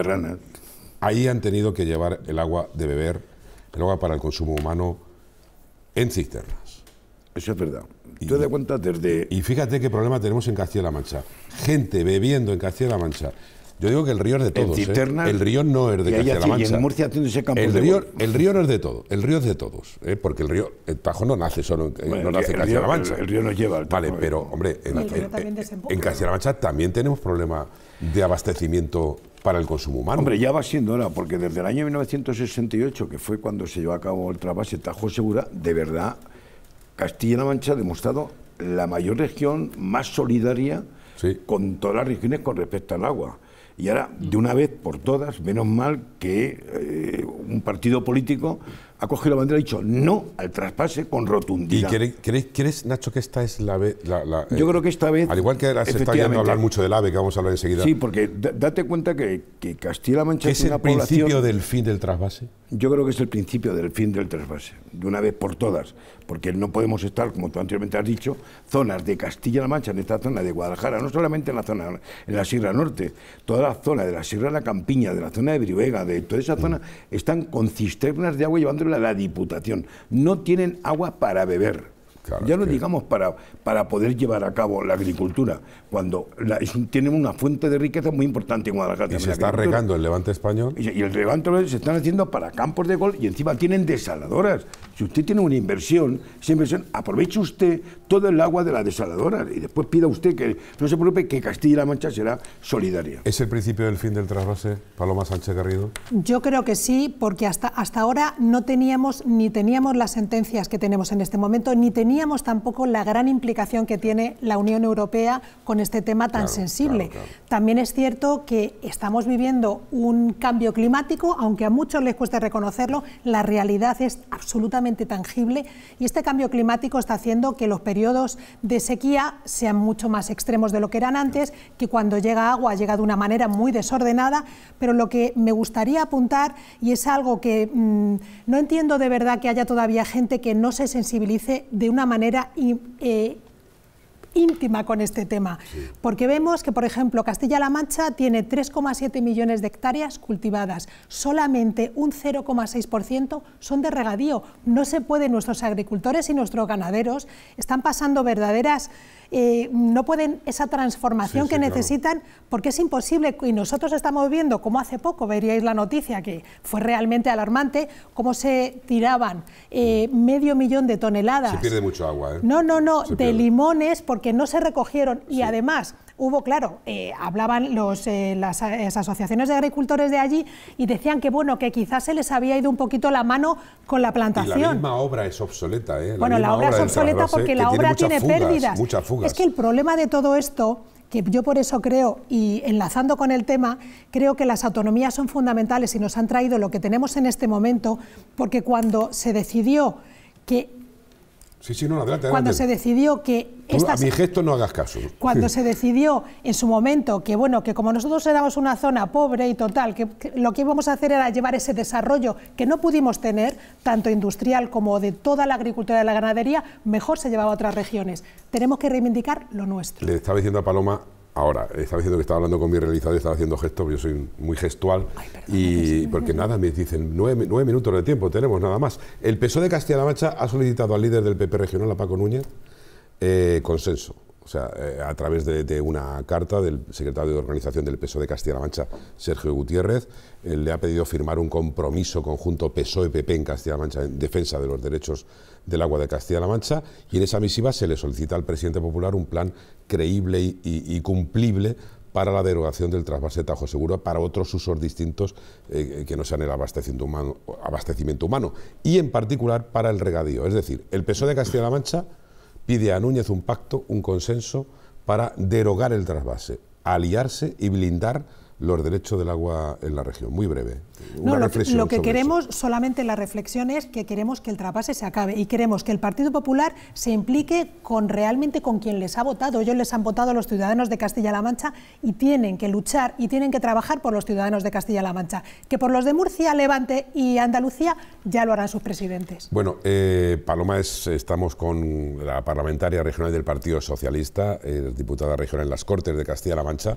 Ahí han tenido que llevar el agua de beber hogar para el consumo humano en cisternas. Eso es verdad. Y, Yo de cuenta desde... Y fíjate qué problema tenemos en Castilla-La Mancha. Gente bebiendo en Castilla-La Mancha. Yo digo que el río es de todos. ¿eh? El río no es de Castilla-La Mancha. en Murcia tiene ese campo el, río, no es de todo. El río es de todos. ¿eh? Porque el río, el Tajo no nace solo en, eh, no Castilla-La Mancha. El, río no lleva al Vale, pero hombre, en, en Castilla-La Mancha también tenemos problema de abastecimiento para el consumo humano. Hombre, ya va siendo hora, porque desde el año 1968, que fue cuando se llevó a cabo el trasvase Tajo Segura, de verdad Castilla-La Mancha ha demostrado la mayor región más solidaria con todas las regiones con respecto al agua. Y ahora, de una vez por todas, menos mal que eh, un partido político ha cogido la bandera y ha dicho no al traspase con rotundidad. ¿Y crees, Nacho, que esta es la vez...? Yo eh, creo que esta vez... Al igual que se está hablar mucho del AVE, que vamos a hablar enseguida. Sí, porque date cuenta que, Castilla-La Mancha es ¿Es el principio del fin del trasvase? Yo creo que es el principio del fin del trasvase, de una vez por todas, porque no podemos estar, como tú anteriormente has dicho, zonas de Castilla-La Mancha, en esta zona de Guadalajara, no solamente en la zona, en la Sierra Norte, toda la zona de la Sierra la Campiña, de la zona de Brihuega, de toda esa zona, mm. están con cisternas de agua llevando la Diputación, no tienen agua para beber ya lo digamos para, para poder llevar a cabo la agricultura, cuando tienen una fuente de riqueza muy importante en Guadalajara. Y se está regando el levante español. Y, el levante se están haciendo para campos de gol... y encima tienen desaladoras. Si usted tiene una inversión, aproveche usted todo el agua de las desaladoras y después pida usted que no se preocupe que Castilla-La Mancha será solidaria. ¿Es el principio del fin del trasvase, Paloma Sánchez Garrido? Yo creo que sí, porque hasta, hasta ahora no teníamos ni teníamos las sentencias que tenemos en este momento, ni teníamos tampoco la gran implicación que tiene la Unión Europea con este tema tan sensible. También es cierto que estamos viviendo un cambio climático, aunque a muchos les cueste reconocerlo, la realidad es absolutamente tangible y este cambio climático está haciendo que los periodos de sequía sean mucho más extremos de lo que eran antes, que cuando llega agua llega de una manera muy desordenada, pero lo que me gustaría apuntar, y es algo que mm, no entiendo de verdad que haya todavía gente que no se sensibilice de una manera eh, íntima con este tema, porque vemos que, por ejemplo, Castilla-La Mancha tiene 3,7 millones de hectáreas cultivadas, solamente un 0,6% son de regadío. No se puede, nuestros agricultores y nuestros ganaderos están pasando verdaderas eh, no pueden esa transformación que necesitan porque es imposible. Y nosotros estamos viendo, como hace poco veríais la noticia, que fue realmente alarmante, cómo se tiraban eh, mm. medio millón de toneladas. Se pierde mucho agua, ¿eh? No, no, no, de limones porque no se recogieron. Y además hubo, claro, eh, hablaban los, eh, eh, las, asociaciones de agricultores de allí y decían que, bueno, que quizás se les había ido un poquito la mano con la plantación. la misma obra es obsoleta, ¿eh? bueno, la obra, es obsoleta porque la obra tiene, pérdidas. Es que el problema de todo esto que yo por eso creo, y enlazando con el tema, creo que las autonomías son fundamentales y nos han traído lo que tenemos en este momento, porque cuando se decidió que Sí, sí, no, adelante, Cuando se decidió que... a mi gesto no hagas caso. Cuando se decidió en su momento que, bueno, que como nosotros éramos una zona pobre y total, que, lo que íbamos a hacer era llevar ese desarrollo que no pudimos tener, tanto industrial como de toda la agricultura y la ganadería, mejor se llevaba a otras regiones. Tenemos que reivindicar lo nuestro. Le estaba diciendo a Paloma Ahora, estaba diciendo que estaba hablando con mi realizador, estaba haciendo gestos, yo soy muy gestual, y porque nada, me dicen, nueve, minutos de tiempo tenemos, nada más. El PSOE de Castilla-La Mancha ha solicitado al líder del PP regional, a Paco Núñez, eh, consenso. O sea, eh, a través de, una carta del secretario de organización del PSOE de Castilla-La Mancha, Sergio Gutiérrez, le ha pedido firmar un compromiso conjunto PSOE-PP e en Castilla-La Mancha en defensa de los derechos del agua de Castilla-La Mancha y en esa misiva se le solicita al presidente popular un plan creíble y, cumplible para la derogación del trasvase de Tajo Seguro para otros usos distintos eh, eh, que no sean el abastecimiento humano, abastecimiento humano, y en particular para el regadío. Es decir, el PSOE de Castilla-La Mancha pide a Núñez un pacto, un consenso para derogar el trasvase, aliarse y blindar los derechos del agua en la región. Muy breve. lo, que, queremos, solamente la reflexión es que queremos que el trapase se acabe y queremos que el Partido Popular se implique con realmente con quien les ha votado. Ellos les han votado a los ciudadanos de Castilla-La Mancha y tienen que luchar y tienen que trabajar por los ciudadanos de Castilla-La Mancha. Que por los de Murcia, Levante y Andalucía ya lo harán sus presidentes. Bueno, eh, Paloma, estamos con la parlamentaria regional del Partido Socialista, diputada regional en las Cortes de Castilla-La Mancha.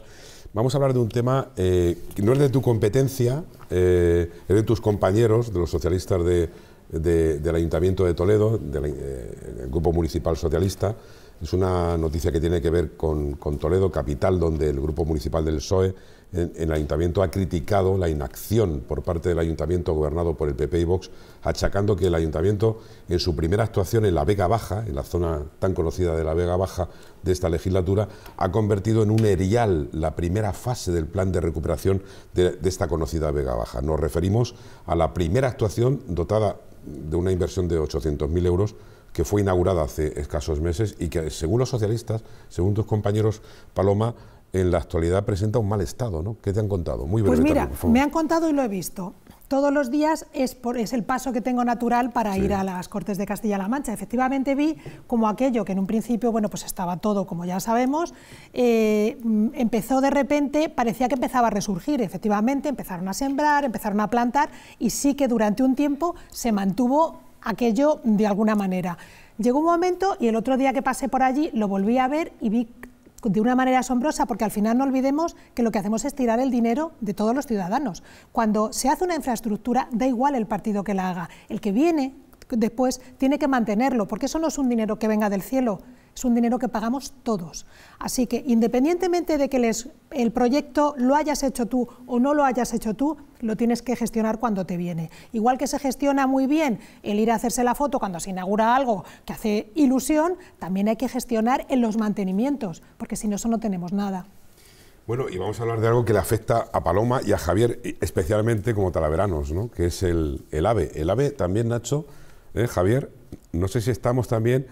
Vamos a hablar de un tema eh, que no es de tu competencia, eh, es de tus compañeros, de los socialistas del Ayuntamiento de Toledo, del eh, Grupo Municipal Socialista. Es una noticia que tiene que ver con, con Toledo, capital, donde el Grupo Municipal del PSOE el ayuntamiento ha criticado la inacción por parte del ayuntamiento gobernado por el PP y Vox, achacando que el ayuntamiento en su primera actuación en la Vega Baja, en la zona tan conocida de la Vega Baja de esta legislatura, ha convertido en un erial la primera fase del plan de recuperación de, esta conocida Vega Baja. Nos referimos a la primera actuación dotada de una inversión de 800.000 euros que fue inaugurada hace escasos meses y que, según los socialistas, según tus compañeros Paloma, en la actualidad presenta un mal estado, ¿no? ¿Qué te han contado? Muy bien. Pues mira, me han contado y lo he visto. Todos los días es, es el paso que tengo natural para ir a las Cortes de Castilla-La Mancha. Efectivamente vi como aquello que en un principio, bueno, pues estaba todo, como ya sabemos, eh, mm, empezó de repente, parecía que empezaba a resurgir. Efectivamente, empezaron a sembrar, empezaron a plantar y sí que durante un tiempo se mantuvo aquello de alguna manera. Llegó un momento y el otro día que pasé por allí lo volví a ver y vi de una manera asombrosa, porque al final no olvidemos que lo que hacemos es tirar el dinero de todos los ciudadanos. Cuando se hace una infraestructura, da igual el partido que la haga. El que viene después tiene que mantenerlo, porque eso no es un dinero que venga del cielo, es un dinero que pagamos todos. Así que independientemente de que el proyecto lo hayas hecho tú o no lo hayas hecho tú, lo tienes que gestionar cuando te viene. Igual que se gestiona muy bien el ir a hacerse la foto cuando se inaugura algo que hace ilusión, también hay que gestionar en los mantenimientos, porque si no, eso no tenemos nada. Bueno, y vamos a hablar de algo que le afecta a Paloma y a Javier, especialmente como talaveranos, ¿no? que es el, AVE. El AVE también, Nacho, ¿eh? Javier, no sé si estamos también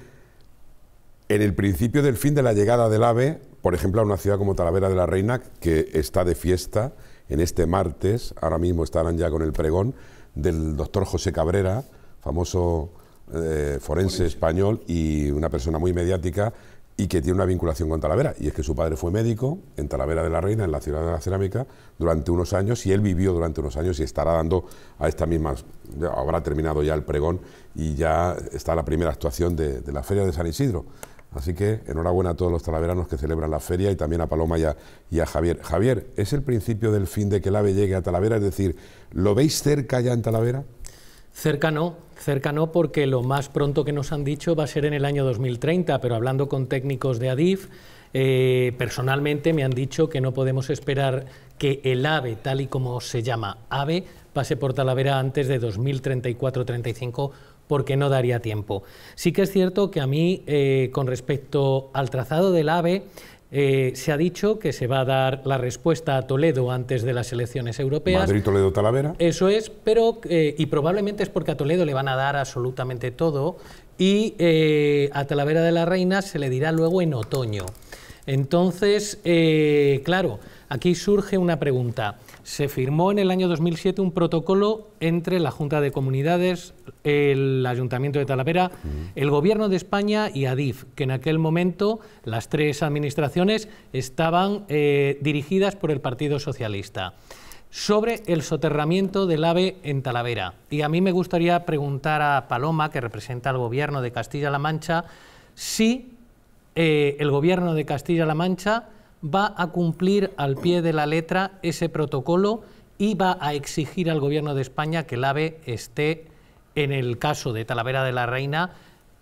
en el principio del fin de la llegada del AVE, por ejemplo, a una ciudad como Talavera de la Reina, que está de fiesta en este martes, ahora mismo estarán ya con el pregón del doctor José Cabrera, famoso eh, forense español y una persona muy mediática y que tiene una vinculación con Talavera. Y es que su padre fue médico en Talavera de la Reina, en la ciudad de la cerámica, durante unos años y él vivió durante unos años y estará dando a esta misma... Habrá terminado ya el pregón y ya está la primera actuación de la Feria de San Isidro. Así que enhorabuena a todos los talaveranos que celebran la feria y también a Paloma y a, y a, Javier. Javier, ¿es el principio del fin de que el ave llegue a Talavera? Es decir, ¿lo veis cerca ya en Talavera? Cerca no, cerca no porque lo más pronto que nos han dicho va a ser en el año 2030, pero hablando con técnicos de Adif, eh, personalmente me han dicho que no podemos esperar que el ave, tal y como se llama ave, pase por Talavera antes de 2034-35 porque no daría tiempo. Sí que es cierto que a mí, eh, con respecto al trazado del AVE, eh, se ha dicho que se va a dar la respuesta a Toledo antes de las elecciones europeas. Madrid, Toledo, Talavera. Eso es, pero eh, y probablemente es porque a Toledo le van a dar absolutamente todo y a Talavera de la Reina se le dirá luego en otoño. Entonces, claro, aquí surge una pregunta se firmó en el año 2007 un protocolo entre la Junta de Comunidades, el Ayuntamiento de Talavera, el Gobierno de España y ADIF, que en aquel momento las tres administraciones estaban eh, dirigidas por el Partido Socialista, sobre el soterramiento del AVE en Talavera. Y a mí me gustaría preguntar a Paloma, que representa al Gobierno de Castilla-La Mancha, si eh, el Gobierno de Castilla-La Mancha va a cumplir al pie de la letra ese protocolo y va a exigir al Gobierno de España que el AVE esté, en el caso de Talavera de la Reina,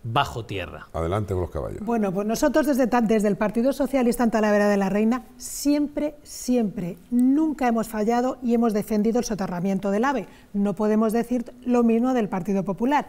bajo tierra. Adelante con los caballos. Bueno, pues nosotros desde, desde el Partido Socialista en Talavera de la Reina siempre, siempre, nunca hemos fallado y hemos defendido el soterramiento del AVE. No podemos decir lo mismo del Partido Popular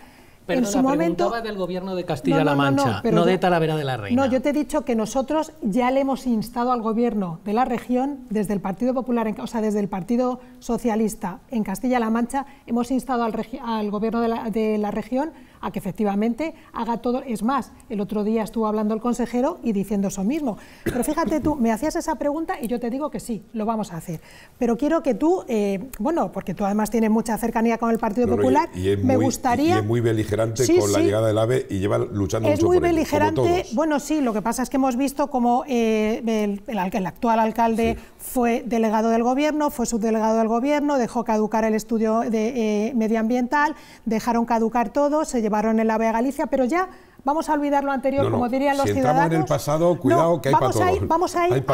en su momento del gobierno de Castilla-La Mancha, no, de Talavera de la Reina. No, yo te he dicho que nosotros ya le hemos instado al gobierno de la región desde el Partido Popular, o sea, desde el Partido Socialista en Castilla-La Mancha, hemos instado al, gobierno de la, de la región a que efectivamente haga todo. Es más, el otro día estuvo hablando el consejero y diciendo eso mismo. Pero fíjate tú, me hacías esa pregunta y yo te digo que sí, lo vamos a hacer. Pero quiero que tú, eh, bueno, porque tú además tienes mucha cercanía con el Partido Popular, me gustaría... Y, es muy beligerante con la llegada del AVE y lleva luchando es muy beligerante, bueno, sí, lo que pasa es que hemos visto como eh, el, el, actual alcalde fue delegado del gobierno, fue subdelegado del gobierno, dejó caducar el estudio eh, medioambiental, dejaron caducar todo, llevaron el AVE a Galicia, pero ya vamos a olvidar lo anterior, como dirían los ciudadanos. en el pasado, cuidado que vamos A ir, vamos ¿eh?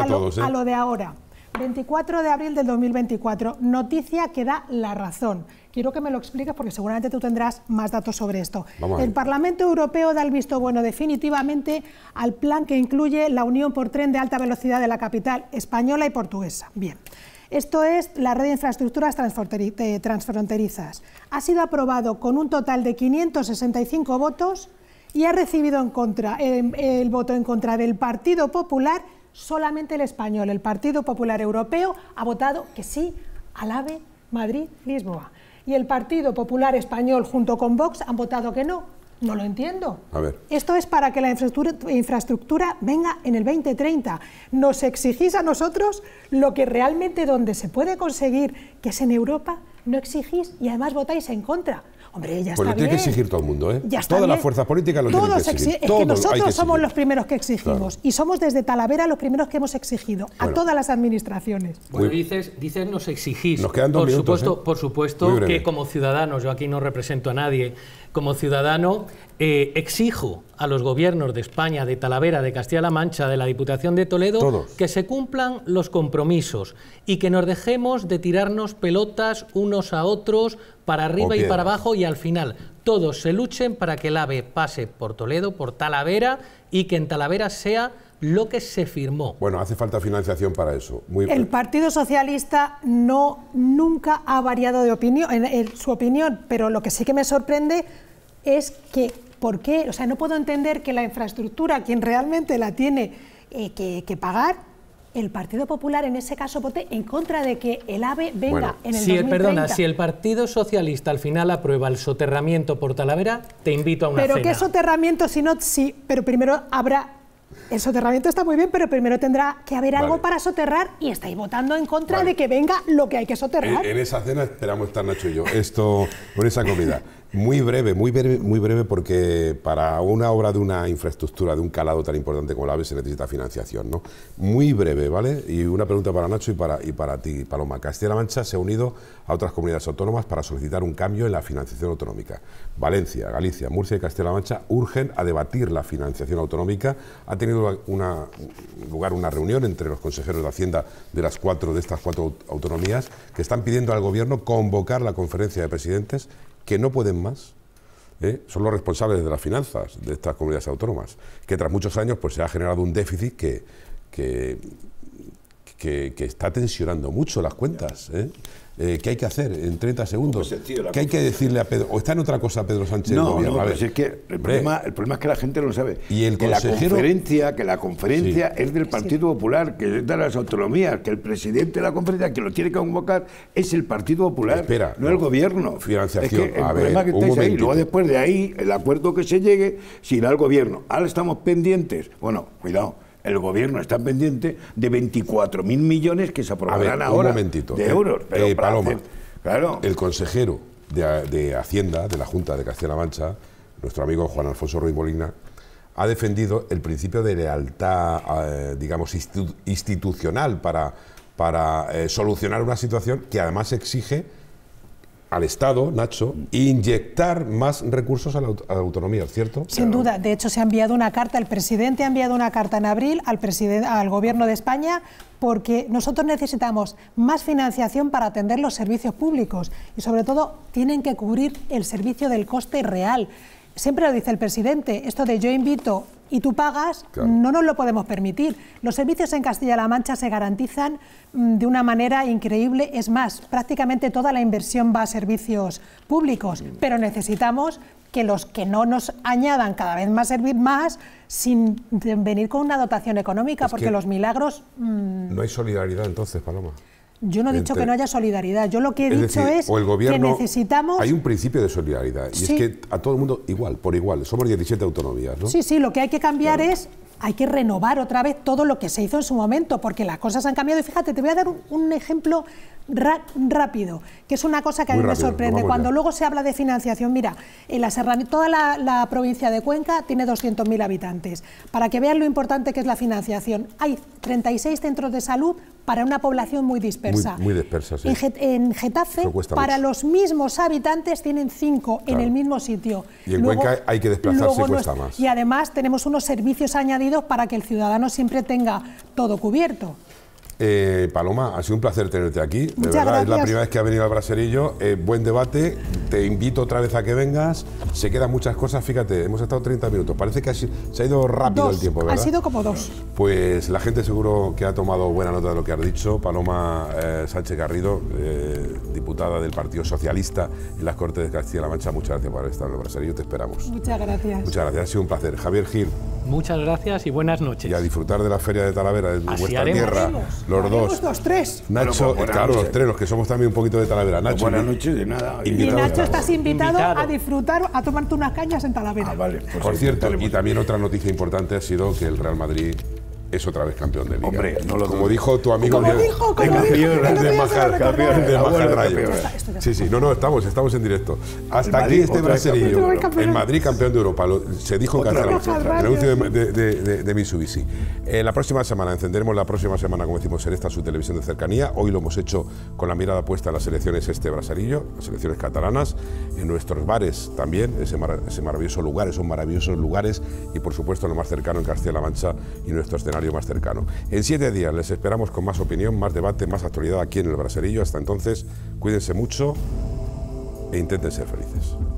a lo, de ahora. 24 de abril del 2024, noticia que da la razón. Quiero que me lo expliques porque seguramente tú tendrás más datos sobre esto. El Parlamento Europeo da el visto bueno definitivamente al plan que incluye la unión por tren de alta velocidad de la capital española y portuguesa. Bien. Esto es la red de infraestructuras transfronterizas. Ha sido aprobado con un total de 565 votos y ha recibido en contra, el, voto en contra del Partido Popular, solamente el español. El Partido Popular Europeo ha votado que sí al AVE Madrid-Lisboa. Y el Partido Popular Español junto con Vox han votado que no no lo entiendo. A ver. Esto es para que la infraestructura, infraestructura, venga en el 2030. Nos exigís a nosotros lo que realmente donde se puede conseguir, que es en Europa, no exigís y además votáis en contra. Hombre, ya pues está lo tiene que exigir todo el mundo, ¿eh? Ya Todas las fuerzas políticas lo tiene que exigir. Es que nosotros somos los primeros que exigimos y somos desde Talavera los primeros que hemos exigido a todas las administraciones. dices, dices nos exigís. Nos quedan ¿eh? por Supuesto, Por supuesto que como ciudadanos, yo aquí no represento a nadie, como ciudadano, eh, exijo a los gobiernos de España, de Talavera, de Castilla-La Mancha, de la Diputación de Toledo, que se cumplan los compromisos y que nos dejemos de tirarnos pelotas unos a otros para arriba y para abajo y al final todos se luchen para que el AVE pase por Toledo, por Talavera y que en Talavera sea lo que se firmó. Bueno, hace falta financiación para eso. Muy... El Partido Socialista no nunca ha variado de opinión, en, su opinión, pero lo que sí que me sorprende es que ¿por qué? O sea, no puedo entender que la infraestructura, quien realmente la tiene eh, que, pagar, el Partido Popular en ese caso vote en contra de que el AVE venga en el si 2030. perdona, si el Partido Socialista al final aprueba el soterramiento por Talavera, te invito a una ¿Pero qué soterramiento si no...? Sí, pero primero habrá el soterramiento está muy bien, pero primero tendrá que haber algo para soterrar y estáis votando en contra de que venga lo que hay que soterrar. En, esa cena esperamos estar Nacho y yo, esto, por esa comida. Muy breve, muy breve, muy breve porque para una obra de una infraestructura de un calado tan importante como la AVE se necesita financiación, ¿no? Muy breve, ¿vale? Y una pregunta para Nacho y para, y para ti, Paloma. Castilla-La Mancha se ha unido a otras comunidades autónomas para solicitar un cambio en la financiación autonómica. Valencia, Galicia, Murcia y Castilla-La Mancha urgen a debatir la financiación autonómica. Ha tenido lugar una reunión entre los consejeros de Hacienda de las cuatro de estas cuatro autonomías que están pidiendo al gobierno convocar la conferencia de presidentes que no pueden más, ¿eh? son los responsables de las finanzas de estas comunidades autónomas, que tras muchos años pues, se ha generado un déficit que, que, está tensionando mucho las cuentas. ¿eh? Eh, ¿Qué hay que hacer en 30 segundos? Pues, ¿Qué hay que decirle a Pedro? ¿O está en otra cosa Pedro Sánchez? No, es que el problema, el problema, es que la gente no lo sabe. Y el que la conferencia, que la conferencia es del Partido Popular, que da las autonomías, que el presidente de la conferencia, que lo tiene que convocar, es el Partido Popular, no, el gobierno. Financiación, es que el luego después de ahí, el acuerdo que se llegue, si irá el gobierno. Ahora estamos pendientes. Bueno, cuidado el gobierno está pendiente de 24.000 millones que se aprobarán ahora de euros. el consejero de, Hacienda de la Junta de Castilla-La Mancha, nuestro amigo Juan Alfonso Ruiz Molina, ha defendido el principio de lealtad, eh, digamos, institucional para, para eh, solucionar una situación que además exige al Estado, Nacho, inyectar más recursos a la, autonomía, ¿cierto? Sin duda. De hecho, se ha enviado una carta, el presidente ha enviado una carta en abril al, al Gobierno de España porque nosotros necesitamos más financiación para atender los servicios públicos y, sobre todo, tienen que cubrir el servicio del coste real. Siempre lo dice el presidente, esto de yo invito y tú pagas, no nos lo podemos permitir. Los servicios en Castilla-La Mancha se garantizan mm, de una manera increíble. Es más, prácticamente toda la inversión va a servicios públicos, pero necesitamos que los que no nos añadan cada vez más servir más sin venir con una dotación económica, porque los milagros... Mm, no hay solidaridad entonces, Paloma. Yo no he dicho que no haya solidaridad. Yo lo que he dicho es que necesitamos. Hay un principio de solidaridad. Y es que a todo el mundo igual, por igual. Somos 17 autonomías, ¿no? Sí, sí, lo que hay que cambiar es. Hay que renovar otra vez todo lo que se hizo en su momento, porque las cosas han cambiado. Y fíjate, te voy a dar un, ejemplo rápido, que es una cosa que a mí me sorprende. Cuando luego se habla de financiación, mira, en toda la, la, provincia de Cuenca tiene 200.000 habitantes. Para que vean lo importante que es la financiación, hay 36 centros de salud para una población muy dispersa. Muy, En, Getafe, para los mismos habitantes, tienen cinco en el mismo sitio. Y en luego, Cuenca hay que desplazarse cuesta más. Y además tenemos unos servicios añadidos para que el ciudadano siempre tenga todo cubierto. Eh, Paloma, ha sido un placer tenerte aquí. De verdad, es la primera vez que ha venido al Braserillo. Eh, buen debate. Te invito otra vez a que vengas. Se quedan muchas cosas. Fíjate, hemos estado 30 minutos. Parece que se ha ido rápido el tiempo, ¿verdad? Ha sido como dos. Pues la gente seguro que ha tomado buena nota de lo que has dicho. Paloma eh, Sánchez Garrido, diputada del Partido Socialista en las Cortes de Castilla-La Mancha. Muchas gracias por haber estado en el Braserillo. Te esperamos. Muchas gracias. Muchas gracias. Ha sido un placer. Javier Gil. Muchas gracias y buenas noches. Y a disfrutar de la Feria de Talavera, de vuestra tierra. Los dos. Los tres. Nacho, claro, los tres, los que somos también un poquito de Talavera. Nacho. Buenas noches, de nada. Y Nacho, estás invitado, a disfrutar, a tomarte unas cañas en Talavera. Ah, vale. Pues Por cierto, y también otra noticia importante ha sido que el Real Madrid es otra vez campeón de liga. Hombre, no lo como dijo tu amigo de, campeón, de Majar, Sí, sí, no, no, estamos, estamos en directo. Hasta aquí este brasileño, en Madrid campeón de Europa, se dijo en el anuncio de, de, Mitsubishi. Eh, la próxima semana, encenderemos la próxima semana, como decimos, en esta su televisión de cercanía. Hoy lo hemos hecho con la mirada puesta en las selecciones este brasileño, las selecciones catalanas, en nuestros bares también, ese, maravilloso lugar, esos maravillosos lugares y por supuesto lo más cercano en Castilla-La Mancha y nuestros escenario más cercano. En siete días les esperamos con más opinión, más debate, más actualidad aquí en el Braserillo. Hasta entonces, cuídense mucho e intenten ser felices.